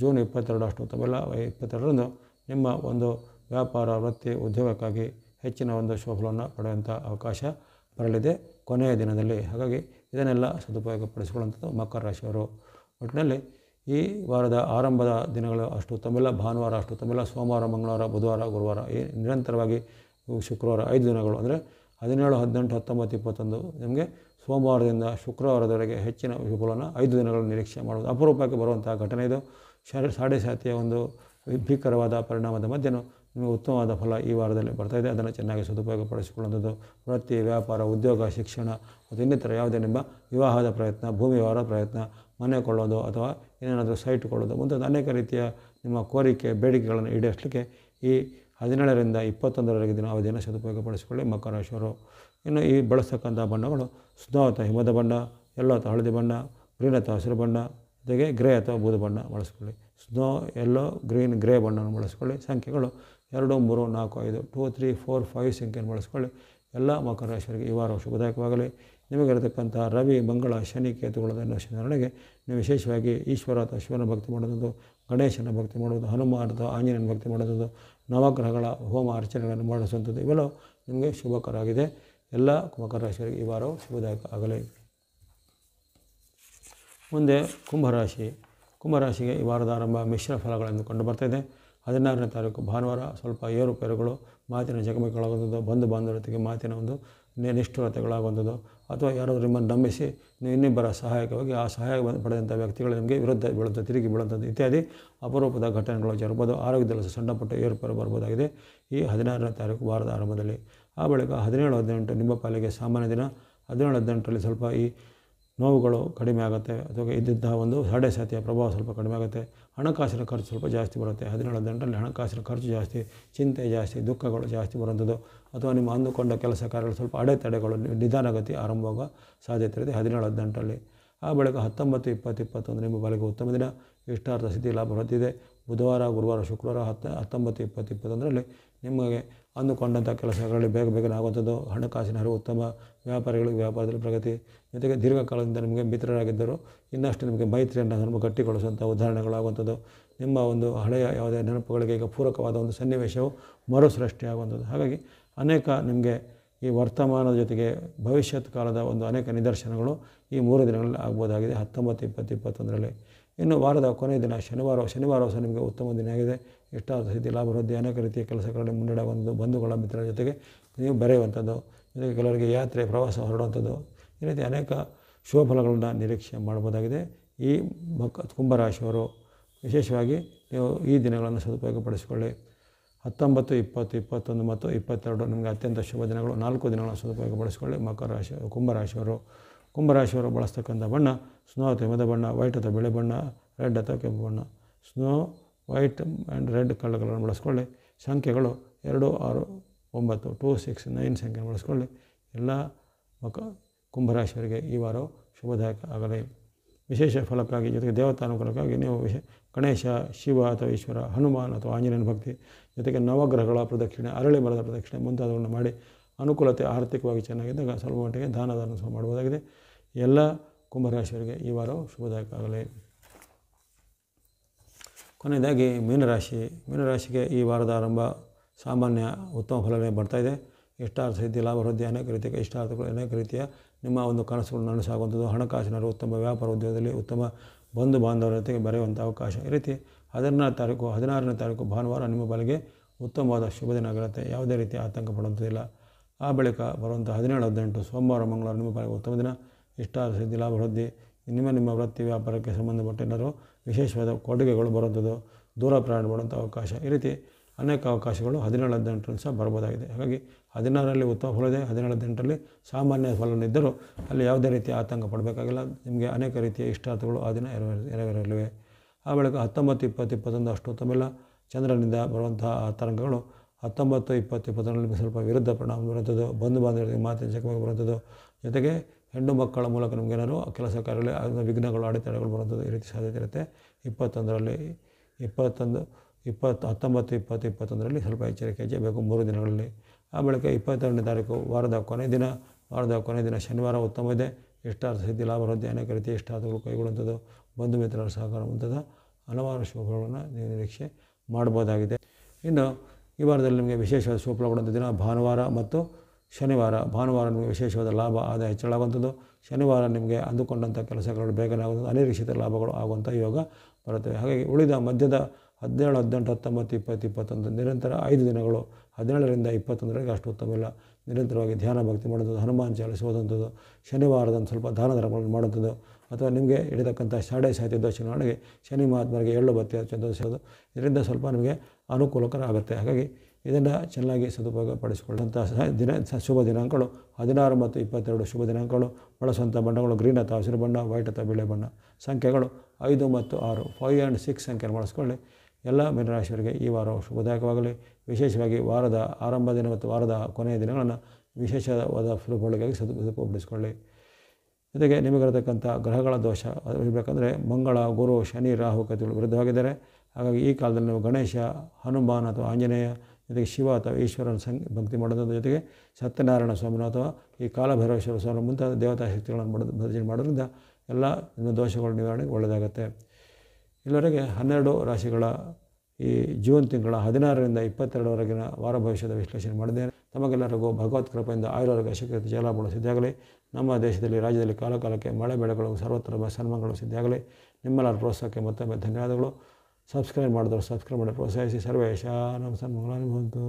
ಜೂನ್ ಇಪ್ಪತ್ತೆರಡು ಅಷ್ಟು ತಮಿಳ ಇಪ್ಪತ್ತೆರಡರಂದು ನಿಮ್ಮ ಒಂದು ವ್ಯಾಪಾರ ವೃತ್ತಿ ಉದ್ಯೋಗಕ್ಕಾಗಿ ಹೆಚ್ಚಿನ ಒಂದು ಶುಭವನ್ನು ಪಡೆಯುವಂಥ ಅವಕಾಶ ಬರಲಿದೆ ಕೊನೆಯ ದಿನದಲ್ಲಿ ಹಾಗಾಗಿ ಇದನ್ನೆಲ್ಲ ಸದುಪಯೋಗಪಡಿಸಿಕೊಳ್ಳುವಂಥದ್ದು ಮಕರ ರಾಶಿಯವರು ಒಟ್ಟಿನಲ್ಲಿ ಈ ವಾರದ ಆರಂಭದ ದಿನಗಳು ಅಷ್ಟು ತಮಿಳ ಭಾನುವಾರ ಅಷ್ಟು ತಮಿಳ ಸೋಮವಾರ ಮಂಗಳವಾರ ಬುಧವಾರ ಗುರುವಾರ ಈ ನಿರಂತರವಾಗಿ ಶುಕ್ರವಾರ ಐದು ದಿನಗಳು ಅಂದರೆ ಹದಿನೇಳು ಹದಿನೆಂಟು ಹತ್ತೊಂಬತ್ತು ಇಪ್ಪತ್ತೊಂದು ನಿಮಗೆ ಸೋಮವಾರದಿಂದ ಶುಕ್ರವಾರದವರೆಗೆ ಹೆಚ್ಚಿನ ವಿಫಲವನ್ನು ಐದು ದಿನಗಳ ನಿರೀಕ್ಷೆ ಮಾಡುವುದು ಅಪರೂಪಕ್ಕೆ ಬರುವಂತಹ ಘಟನೆ ಇದು ಶಾರಿ ಸಾಡೆ ಸಾತಿಯ ಒಂದು ಭೀಕರವಾದ ಪರಿಣಾಮದ ಮಧ್ಯೆನೂ ನಿಮಗೆ ಉತ್ತಮವಾದ ಫಲ ಈ ವಾರದಲ್ಲಿ ಇದೆ ಅದನ್ನು ಚೆನ್ನಾಗಿ ಪಡಿಸಿಕೊಳ್ಳುವಂಥದ್ದು ವೃತ್ತಿ ವ್ಯಾಪಾರ ಉದ್ಯೋಗ ಶಿಕ್ಷಣ ಮತ್ತು ಇನ್ನಿತರ ಯಾವುದೇ ನಿಮ್ಮ ವಿವಾಹದ ಪ್ರಯತ್ನ ಭೂಮಿ ವ್ಯವಹಾರ ಪ್ರಯತ್ನ ಮನೆ ಕೊಳ್ಳೋದು ಅಥವಾ ಏನಾದರೂ ಸೈಟ್ ಕೊಡೋದು ಮುಂತಾದ ಅನೇಕ ರೀತಿಯ ನಿಮ್ಮ ಕೋರಿಕೆ ಬೇಡಿಕೆಗಳನ್ನು ಈಡೇರಿಸಲಿಕ್ಕೆ ಈ ಹದಿನೇಳರಿಂದ ಇಪ್ಪತ್ತೊಂದರವರೆಗೆ ದಿನ ಅವಧಿಯನ್ನು ಸದುಪಯೋಗಪಡಿಸಿಕೊಳ್ಳಿ ಮಕರ ರಾಶಿಯವರು ಇನ್ನು ಈ ಬಳಸ್ತಕ್ಕಂಥ ಬಣ್ಣಗಳು ಸುಧಾ ಅಥವಾ ಹಿಮದ ಬಣ್ಣ ಎಲ್ಲೋ ಅಥವಾ ಹಳದಿ ಬಣ್ಣ ಗ್ರೀನ್ ಅಥವಾ ಹಸಿರು ಬಣ್ಣ ಜೊತೆಗೆ ಗ್ರೇ ಅಥವಾ ಬೂದು ಬಣ್ಣ ಬಳಸ್ಕೊಳ್ಳಿ ಸ್ನೋ ಎಲ್ಲೋ ಗ್ರೀನ್ ಗ್ರೇ ಬಣ್ಣವನ್ನು ಬಳಸ್ಕೊಳ್ಳಿ ಸಂಖ್ಯೆಗಳು ಎರಡು ಮೂರು ನಾಲ್ಕು ಐದು ಟೂ ತ್ರೀ ಫೋರ್ ಫೈವ್ ಸಂಖ್ಯೆಯನ್ನು ಬಳಸ್ಕೊಳ್ಳಿ ಎಲ್ಲ ಮಕರ ರಾಶಿಯವರಿಗೆ ಈ ವಾರ ಶುಭದಾಯಕವಾಗಲಿ ನಿಮಗಿರತಕ್ಕಂಥ ರವಿ ಮಂಗಳ ಶನಿ ಕೇತುಗಳ ಸ್ಮರಣೆಗೆ ನೀವು ವಿಶೇಷವಾಗಿ ಈಶ್ವರ ಅಥವಾ ಶಿವನ ಭಕ್ತಿ ಮಾಡೋದು ಗಣೇಶನ ಭಕ್ತಿ ಮಾಡೋದು ಹನುಮಾನ್ ಅಥವಾ ಆಂಜನೇಯನ ಭಕ್ತಿ ಮಾಡೋದು ನವಗ್ರಹಗಳ ಹೋಮ ಅರ್ಚನೆಗಳನ್ನು ಮಾಡಿಸುವಂಥದ್ದು ಇವೆಲ್ಲ ನಿಮಗೆ ಶುಭಕರಾಗಿದೆ ಎಲ್ಲ ಮಕರ ರಾಶಿಯವರಿಗೆ ಈ ವಾರವು ಶುಭದಾಯಕ ಆಗಲಿ ಮುಂದೆ ಕುಂಭರಾಶಿ ಕುಂಭರಾಶಿಗೆ ಈ ವಾರದ ಆರಂಭ ಮಿಶ್ರ ಫಲಗಳನ್ನು ಕಂಡು ಬರ್ತಾಯಿದೆ ಹದಿನಾರನೇ ತಾರೀಕು ಭಾನುವಾರ ಸ್ವಲ್ಪ ಏರುಪೇರುಗಳು ಮಾತಿನ ಜಗಮಿಗಳಾಗುವಂಥದ್ದು ಬಂಧು ಬಾಂಧವ್ಯತೆಗೆ ಮಾತಿನ ಒಂದು ನಿಷ್ಠುರತೆಗಳಾಗುವಂಥದ್ದು ಅಥವಾ ಯಾರಾದರೂ ನಿಮ್ಮನ್ನು ನಂಬಿಸಿ ಇನ್ನೇ ಇನ್ನಿಬ್ಬರ ಸಹಾಯಕವಾಗಿ ಆ ಸಹಾಯ ಪಡೆದಂಥ ವ್ಯಕ್ತಿಗಳು ನಿಮಗೆ ವಿರುದ್ಧ ಬೀಳುತ್ತೆ ತಿರುಗಿ ಬೀಳುವಂಥದ್ದು ಇತ್ಯಾದಿ ಅಪರೂಪದ ಘಟನೆಗಳು ಜರುಬೋದು ಆರೋಗ್ಯದಲ್ಲಿ ಸಣ್ಣ ಪುಟ್ಟ ಏರ್ಪೇರು ಬರ್ಬೋದಾಗಿದೆ ಈ ಹದಿನಾರನೇ ತಾರೀಕು ವಾರದ ಆರಂಭದಲ್ಲಿ ಆ ಬಳಿಕ ಹದಿನೇಳು ಹದಿನೆಂಟು ನಿಮ್ಮ ಪಾಲಿಗೆ ಸಾಮಾನ್ಯ ದಿನ ಹದಿನೇಳು ಹದಿನೆಂಟರಲ್ಲಿ ಸ್ವಲ್ಪ ಈ ನೋವುಗಳು ಕಡಿಮೆ ಆಗುತ್ತೆ ಅಥವಾ ಇದ್ದಿದ್ದ ಒಂದು ಸಾತಿಯ ಪ್ರಭಾವ ಸ್ವಲ್ಪ ಕಡಿಮೆ ಆಗುತ್ತೆ ಹಣಕಾಸಿನ ಖರ್ಚು ಸ್ವಲ್ಪ ಜಾಸ್ತಿ ಬರುತ್ತೆ ಹದಿನೇಳು ಗಂಟಲ್ಲಿ ಹಣಕಾಸಿನ ಖರ್ಚು ಜಾಸ್ತಿ ಚಿಂತೆ ಜಾಸ್ತಿ ದುಃಖಗಳು ಜಾಸ್ತಿ ಬರುವಂಥದ್ದು ಅಥವಾ ನಿಮ್ಮ ಅಂದುಕೊಂಡ ಕೆಲಸ ಕಾರ್ಯಗಳು ಸ್ವಲ್ಪ ಅಡೆತಡೆಗಳು ನಿಧಾನಗತಿ ಆರಂಭವಾಗುವ ಸಾಧ್ಯತೆ ಇದೆ ಹದಿನೇಳು ಗಂಟಲ್ಲಿ ಆ ಬಳಿಕ ಹತ್ತೊಂಬತ್ತು ಇಪ್ಪತ್ತು ಇಪ್ಪತ್ತೊಂದು ನಿಮ್ಮ ಬಳಿಗೆ ಉತ್ತಮ ದಿನ ಇಷ್ಟಾರ್ಥ ಸ್ಥಿತಿ ಲಾಭ ಬರುತ್ತಿದೆ ಬುಧವಾರ ಗುರುವಾರ ಶುಕ್ರವಾರ ಹತ್ತು ಹತ್ತೊಂಬತ್ತು ಇಪ್ಪತ್ತು ಇಪ್ಪತ್ತೊಂದರಲ್ಲಿ ನಿಮಗೆ ಅಂದುಕೊಂಡಂಥ ಕೆಲಸಗಳಲ್ಲಿ ಬೇಗ ಬೇಗನೆ ಆಗುವಂಥದ್ದು ಹಣಕಾಸಿನ ಹರಿವು ಉತ್ತಮ ವ್ಯಾಪಾರಿಗಳಿಗೆ ವ್ಯಾಪಾರದಲ್ಲಿ ಪ್ರಗತಿ ಜೊತೆಗೆ ದೀರ್ಘಕಾಲದಿಂದ ನಿಮಗೆ ಮಿತ್ರರಾಗಿದ್ದರು ಇನ್ನಷ್ಟು ನಿಮಗೆ ಮೈತ್ರಿಯನ್ನು ನಮ್ಮ ಗಟ್ಟಿಗೊಳಿಸುವಂಥ ಉದಾಹರಣೆಗಳಾಗುವಂಥದ್ದು ನಿಮ್ಮ ಒಂದು ಹಳೆಯ ಯಾವುದೇ ನೆನಪುಗಳಿಗೆ ಈಗ ಪೂರಕವಾದ ಒಂದು ಸನ್ನಿವೇಶವು ಮರುಸೃಷ್ಟಿಯಾಗುವಂಥದ್ದು ಹಾಗಾಗಿ ಅನೇಕ ನಿಮಗೆ ಈ ವರ್ತಮಾನದ ಜೊತೆಗೆ ಭವಿಷ್ಯತ್ ಕಾಲದ ಒಂದು ಅನೇಕ ನಿದರ್ಶನಗಳು ಈ ಮೂರು ದಿನಗಳಲ್ಲಿ ಆಗ್ಬೋದಾಗಿದೆ ಹತ್ತೊಂಬತ್ತು ಇಪ್ಪತ್ತು ಇಪ್ಪತ್ತೊಂದರಲ್ಲಿ ಇನ್ನು ವಾರದ ಕೊನೆಯ ದಿನ ಶನಿವಾರ ಶನಿವಾರ ಸಹ ನಿಮಗೆ ಉತ್ತಮ ದಿನ ಆಗಿದೆ ಎಷ್ಟಾದ ಸ್ಥಿತಿ ಲಾಭ ವೃದ್ಧಿ ಅನೇಕ ರೀತಿಯ ಕೆಲಸಗಳಲ್ಲಿ ಮುನ್ನಡೆಯುವಂಥದ್ದು ಬಂಧುಗಳ ಮಿತ್ರರ ಜೊತೆಗೆ ನೀವು ಬರೆಯುವಂಥದ್ದು ಜೊತೆಗೆ ಕೆಲವರಿಗೆ ಯಾತ್ರೆ ಪ್ರವಾಸ ಹೊರಡುವಂಥದ್ದು ಈ ರೀತಿ ಅನೇಕ ಶುಭಫಲಗಳನ್ನು ನಿರೀಕ್ಷೆ ಮಾಡಬಹುದಾಗಿದೆ ಈ ಮಕ ಕುಂಭರಾಶಿಯವರು ವಿಶೇಷವಾಗಿ ನೀವು ಈ ದಿನಗಳನ್ನು ಸದುಪಯೋಗಪಡಿಸಿಕೊಳ್ಳಿ ಹತ್ತೊಂಬತ್ತು ಇಪ್ಪತ್ತು ಇಪ್ಪತ್ತೊಂದು ಮತ್ತು ಇಪ್ಪತ್ತೆರಡು ನಿಮಗೆ ಅತ್ಯಂತ ಶುಭ ದಿನಗಳು ನಾಲ್ಕು ದಿನಗಳನ್ನು ಸದುಪಯೋಗಪಡಿಸಿಕೊಳ್ಳಿ ಮಕರ ರಾಶಿ ಕುಂಭರಾಶಿಯವರು ಕುಂಭರಾಶಿಯವರು ಬಳಸ್ತಕ್ಕಂಥ ಬಣ್ಣ ಸ್ನೋ ಅಥವಾ ಹಿಮದ ಬಣ್ಣ ವೈಟ್ ಅಥವಾ ಬಿಳಿ ಬಣ್ಣ ರೆಡ್ ಅಥವಾ ಕೆಂಪು ಬಣ್ಣ ಸ್ನೋ ವೈಟ್ ಆ್ಯಂಡ್ ರೆಡ್ ಕಲರ್ಗಳನ್ನು ಬಳಸ್ಕೊಳ್ಳಿ ಸಂಖ್ಯೆಗಳು ಎರಡು ಆರು ಒಂಬತ್ತು ಟೂ ಸಿಕ್ಸ್ ನೈನ್ ಸಂಖ್ಯೆ ಬಳಸ್ಕೊಳ್ಳಿ ಎಲ್ಲ ಮಕ್ಕ ಕುಂಭರಾಶಿಯವರಿಗೆ ಈ ವಾರ ಶುಭದಾಯಕ ಆಗಲಿ ವಿಶೇಷ ಫಲಕ್ಕಾಗಿ ಜೊತೆಗೆ ದೇವತಾನುಕೂಲಕ್ಕಾಗಿ ನೀವು ವಿಶೇ ಗಣೇಶ ಶಿವ ಅಥವಾ ಈಶ್ವರ ಹನುಮಾನ್ ಅಥವಾ ಆಂಜನೇಯನ ಭಕ್ತಿ ಜೊತೆಗೆ ನವಗ್ರಹಗಳ ಪ್ರದಕ್ಷಿಣೆ ಅರಳಿ ಮರದ ಪ್ರದಕ್ಷಿಣೆ ಮುಂತಾದವನ್ನು ಮಾಡಿ ಅನುಕೂಲತೆ ಆರ್ಥಿಕವಾಗಿ ಚೆನ್ನಾಗಿದ್ದಾಗ ಸ್ವಲ್ಪ ಮಟ್ಟಿಗೆ ದಾನದಾನ ಸಹ ಮಾಡ್ಬೋದಾಗಿದೆ ಎಲ್ಲ ಕುಂಭರಾಶಿಯವರಿಗೆ ಈ ವಾರವು ಶುಭದಾಯಕ ಆಗಲಿ ಕೊನೆಯದಾಗಿ ಮೀನರಾಶಿ ಮೀನರಾಶಿಗೆ ಈ ವಾರದ ಆರಂಭ ಸಾಮಾನ್ಯ ಉತ್ತಮ ಬರ್ತಾ ಇದೆ ಇಷ್ಟಾರ್ಥ ಸಿದ್ಧಿ ಲಾಭ ವೃದ್ಧಿ ಅನೇಕ ರೀತಿಯ ಇಷ್ಟಾರ್ಥಗಳು ಅನೇಕ ರೀತಿಯ ನಿಮ್ಮ ಒಂದು ಕನಸುಗಳನ್ನು ನನಸಾಗುವಂಥದ್ದು ಹಣಕಾಸಿನ ಉತ್ತಮ ವ್ಯಾಪಾರ ಉದ್ಯೋಗದಲ್ಲಿ ಉತ್ತಮ ಬಂಧು ಬಾಂಧವರ ಜೊತೆಗೆ ಬರೆಯುವಂಥ ಅವಕಾಶ ಈ ರೀತಿ ಹದಿನಾರನೇ ತಾರೀಕು ಹದಿನಾರನೇ ತಾರೀಕು ಭಾನುವಾರ ನಿಮ್ಮ ಬಳಿಗೆ ಉತ್ತಮವಾದ ಶುಭ ದಿನ ಆಗಿರುತ್ತೆ ಯಾವುದೇ ರೀತಿ ಆತಂಕ ಪಡುವಂಥದ್ದಿಲ್ಲ ಆ ಬಳಿಕ ಬರುವಂಥ ಹದಿನೇಳು ಹದಿನೆಂಟು ಸೋಮವಾರ ಮಂಗಳವಾರ ನಿಮ್ಮ ಬಳಿಗೆ ಉತ್ತಮ ದಿನ ಇಷ್ಟಾರ್ಥ ಸಿದ್ಧಿ ಲಾಭ ವೃದ್ಧಿ ನಿಮ್ಮ ನಿಮ್ಮ ವೃತ್ತಿ ವ್ಯಾಪಾರಕ್ಕೆ ಸಂಬಂಧಪಟ್ಟ ವಿಶೇಷವಾದ ಕೊಡುಗೆಗಳು ಬರುವಂಥದ್ದು ದೂರ ಪ್ರಯಾಣ ಮಾಡುವಂಥ ಅವಕಾಶ ಈ ರೀತಿ ಅನೇಕ ಅವಕಾಶಗಳು ಹದಿನೇಳು ಹದಿನೆಂಟರಲ್ಲಿ ಸಹ ಬರ್ಬೋದಾಗಿದೆ ಹಾಗಾಗಿ ಹದಿನಾರರಲ್ಲಿ ಉತ್ತಮ ಫಲವಿದೆ ಹದಿನೇಳು ಹದಿನೆಂಟರಲ್ಲಿ ಸಾಮಾನ್ಯ ಫಲನಿದ್ದರೂ ಅಲ್ಲಿ ಯಾವುದೇ ರೀತಿಯ ಆತಂಕ ಪಡಬೇಕಾಗಿಲ್ಲ ನಿಮಗೆ ಅನೇಕ ರೀತಿಯ ಇಷ್ಟಾರ್ಥಗಳು ಆ ದಿನ ಇರವೇರಲಿವೆ ಆ ಬಳಿಕ ಹತ್ತೊಂಬತ್ತು ಇಪ್ಪತ್ತು ಇಪ್ಪತ್ತೊಂದು ಅಷ್ಟು ಉತ್ತಮಿಲ್ಲ ಚಂದ್ರನಿಂದ ಬರುವಂತಹ ಆತಂಕಗಳು ಹತ್ತೊಂಬತ್ತು ಇಪ್ಪತ್ತು ಇಪ್ಪತ್ತೊಂದರಲ್ಲಿ ಸ್ವಲ್ಪ ವಿರುದ್ಧ ಪರಿಣಾಮ ಬರುವಂಥದ್ದು ಬಂಧು ಬಾಂಧವರಿಗೆ ಮಾತಿನ ಚಕವಾಗಿ ಬರುವಂಥದ್ದು ಜೊತೆಗೆ ಹೆಣ್ಣು ಮಕ್ಕಳ ಮೂಲಕ ನಮಗೇನಾದ್ರು ಕೆಲಸ ಕಾರ್ಯಗಳಲ್ಲಿ ವಿಘ್ನಗಳು ಅಡೆತಡೆಗಳು ಬರೋದು ಈ ರೀತಿ ಸಾಧ್ಯತೆ ಇರುತ್ತೆ ಇಪ್ಪತ್ತೊಂದರಲ್ಲಿ ಇಪ್ಪತ್ತೊಂದು ಇಪ್ಪತ್ತು ಹತ್ತೊಂಬತ್ತು ಇಪ್ಪತ್ತು ಇಪ್ಪತ್ತೊಂದರಲ್ಲಿ ಸ್ವಲ್ಪ ಎಚ್ಚರಿಕೆ ಬೇಕು ಮೂರು ದಿನಗಳಲ್ಲಿ ಆ ಬಳಿಕ ಇಪ್ಪತ್ತೆರಡನೇ ತಾರೀಕು ವಾರದ ಕೊನೆ ದಿನ ವಾರದ ಕೊನೆ ದಿನ ಶನಿವಾರ ಉತ್ತಮ ಇದೆ ಇಷ್ಟಾರ್ಥ ಸಿದ್ಧಿ ಲಾಭ ವೃದ್ಧಿ ಅನೇಕ ರೀತಿ ಇಷ್ಟಾರ್ಥಗಳು ಕೈಗೊಳ್ಳುವಂಥದ್ದು ಬಂಧು ಮಿತ್ರರ ಸಹಕಾರ ಮುಂತಾದ ಹಲವಾರು ಶುಭಗಳನ್ನು ನೀವು ನಿರೀಕ್ಷೆ ಮಾಡ್ಬೋದಾಗಿದೆ ಇನ್ನು ಈ ವಾರದಲ್ಲಿ ನಿಮಗೆ ವಿಶೇಷವಾದ ಶುಭ ದಿನ ಭಾನುವಾರ ಮತ್ತು ಶನಿವಾರ ಭಾನುವಾರ ನಿಮಗೆ ವಿಶೇಷವಾದ ಲಾಭ ಆದಾಯ ಹೆಚ್ಚಳಾಗುವಂಥದ್ದು ಶನಿವಾರ ನಿಮಗೆ ಅಂದುಕೊಂಡಂಥ ಕೆಲಸಗಳು ಬೇಗನೆ ಆಗುವಂಥದ್ದು ಅನಿರೀಕ್ಷಿತ ಲಾಭಗಳು ಆಗುವಂಥ ಯೋಗ ಬರುತ್ತವೆ ಹಾಗಾಗಿ ಉಳಿದ ಮಧ್ಯದ ಹದಿನೇಳು ಹದಿನೆಂಟು ಹತ್ತೊಂಬತ್ತು ಇಪ್ಪತ್ತು ಇಪ್ಪತ್ತೊಂದು ನಿರಂತರ ಐದು ದಿನಗಳು ಹದಿನೇಳರಿಂದ ಇಪ್ಪತ್ತೊಂದರವರೆಗೆ ಅಷ್ಟು ಉತ್ತಮ ಇಲ್ಲ ನಿರಂತರವಾಗಿ ಧ್ಯಾನ ಭಕ್ತಿ ಮಾಡುವಂಥದ್ದು ಹನುಮಾನ್ ಚಾಲಿಸುವಂಥದ್ದು ಶನಿವಾರದಂದು ಸ್ವಲ್ಪ ದಾನ ಧರ್ಮಗಳನ್ನು ಮಾಡುವಂಥದ್ದು ಅಥವಾ ನಿಮಗೆ ಇಡತಕ್ಕಂಥ ಶಾಡೆ ಸಾಹಿತ್ಯ ದೋಷಗಳಿಗೆ ಶನಿ ಮಹಾತ್ಮರಿಗೆ ಎಳ್ಳು ಬತ್ತಿ ಹಚ್ಚೋದು ಇದರಿಂದ ಸ್ವಲ್ಪ ನಿಮಗೆ ಅನುಕೂಲಕರ ಆಗುತ್ತೆ ಹಾಗಾಗಿ ಇದನ್ನು ಚೆನ್ನಾಗಿ ಸದುಪಯೋಗ ಪಡಿಸಿಕೊಳ್ಳುವಂಥ ದಿನ ಶುಭ ದಿನಾಂಕಗಳು ಹದಿನಾರು ಮತ್ತು ಇಪ್ಪತ್ತೆರಡು ಶುಭ ದಿನಾಂಕಗಳು ಬಳಸುವಂಥ ಬಣ್ಣಗಳು ಗ್ರೀನ್ ಅಥವಾ ಹಸಿರು ಬಣ್ಣ ವೈಟ್ ಅಥವಾ ಬಿಳೆ ಬಣ್ಣ ಸಂಖ್ಯೆಗಳು ಐದು ಮತ್ತು ಆರು ಫೈವ್ ಆ್ಯಂಡ್ ಸಿಕ್ಸ್ ಸಂಖ್ಯೆಯನ್ನು ಬಳಸ್ಕೊಳ್ಳಿ ಎಲ್ಲ ಮೀನರಾಶಿಯವರಿಗೆ ಈ ವಾರ ಶುಭದಾಯಕವಾಗಲಿ ವಿಶೇಷವಾಗಿ ವಾರದ ಆರಂಭ ದಿನ ಮತ್ತು ವಾರದ ಕೊನೆಯ ದಿನಗಳನ್ನು ವಿಶೇಷವಾದ ಫಲಗಳಿಗಾಗಿ ಸದು ಸದುಪಯೋಗಪಡಿಸಿಕೊಳ್ಳಿ ಜೊತೆಗೆ ನಿಮಗಿರತಕ್ಕಂಥ ಗ್ರಹಗಳ ದೋಷ ಇರಬೇಕಂದ್ರೆ ಮಂಗಳ ಗುರು ಶನಿ ರಾಹು ಕಥೆಗಳು ವಿರುದ್ಧವಾಗಿದ್ದಾರೆ ಹಾಗಾಗಿ ಈ ಕಾಲದಲ್ಲಿ ನೀವು ಗಣೇಶ ಹನುಮಾನ್ ಅಥವಾ ಆಂಜನೇಯ ಜೊತೆಗೆ ಶಿವ ಅಥವಾ ಈಶ್ವರನ ಸಂ ಭಕ್ತಿ ಮಾಡೋದ್ರ ಜೊತೆಗೆ ಸತ್ಯನಾರಾಯಣ ಸ್ವಾಮಿನ ಅಥವಾ ಈ ಕಾಲಭೈರವೇಶ್ವರ ಸ್ವಾಮಿ ಮುಂತಾದ ದೇವತಾ ಶಕ್ತಿಗಳನ್ನು ಮಾಡೋದು ಭಜನೆ ಮಾಡೋದ್ರಿಂದ ಎಲ್ಲ ದೋಷಗಳ ನಿವಾರಣೆಗೆ ಒಳ್ಳೆಯದಾಗುತ್ತೆ ಇಲ್ಲಿವರೆಗೆ ಹನ್ನೆರಡು ರಾಶಿಗಳ ಈ ಜೂನ್ ತಿಂಗಳ ಹದಿನಾರರಿಂದ ಇಪ್ಪತ್ತೆರಡರವರೆಗಿನ ವಾರ ಭವಿಷ್ಯದ ವಿಶ್ಲೇಷಣೆ ಮಾಡಿದ್ದೇನೆ ತಮಗೆಲ್ಲರಿಗೂ ಭಗವತ್ ಕೃಪೆಯಿಂದ ಆಯುರ್ವೇದ ಶಕ್ತಿ ಜಲಾಭಗಳು ಸಿದ್ಧಾಗಲಿ ನಮ್ಮ ದೇಶದಲ್ಲಿ ರಾಜ್ಯದಲ್ಲಿ ಕಾಲಕಾಲಕ್ಕೆ ಮಳೆ ಬೆಳೆಗಳು ಸರ್ವತ್ರ ಸನ್ಮಾನಗಳು ಆಗಲಿ ನಿಮ್ಮೆಲ್ಲರ ಪ್ರೋತ್ಸಾಹಕ್ಕೆ ಮತ್ತೊಮ್ಮೆ ಧನ್ಯವಾದಗಳು ಸಬ್ಸ್ಕ್ರೈಬ್ ಮಾಡಿದ್ರು ಸಬ್ಸ್ಕ್ರೈಬ್ ಮಾಡಿ ಪ್ರೋತ್ಸಾಹಿಸಿ ಸರ್ವೇಶ ನಮ್ಮ ಸನ್ಮಂಗ್ಲಾನಿ ಬಂತು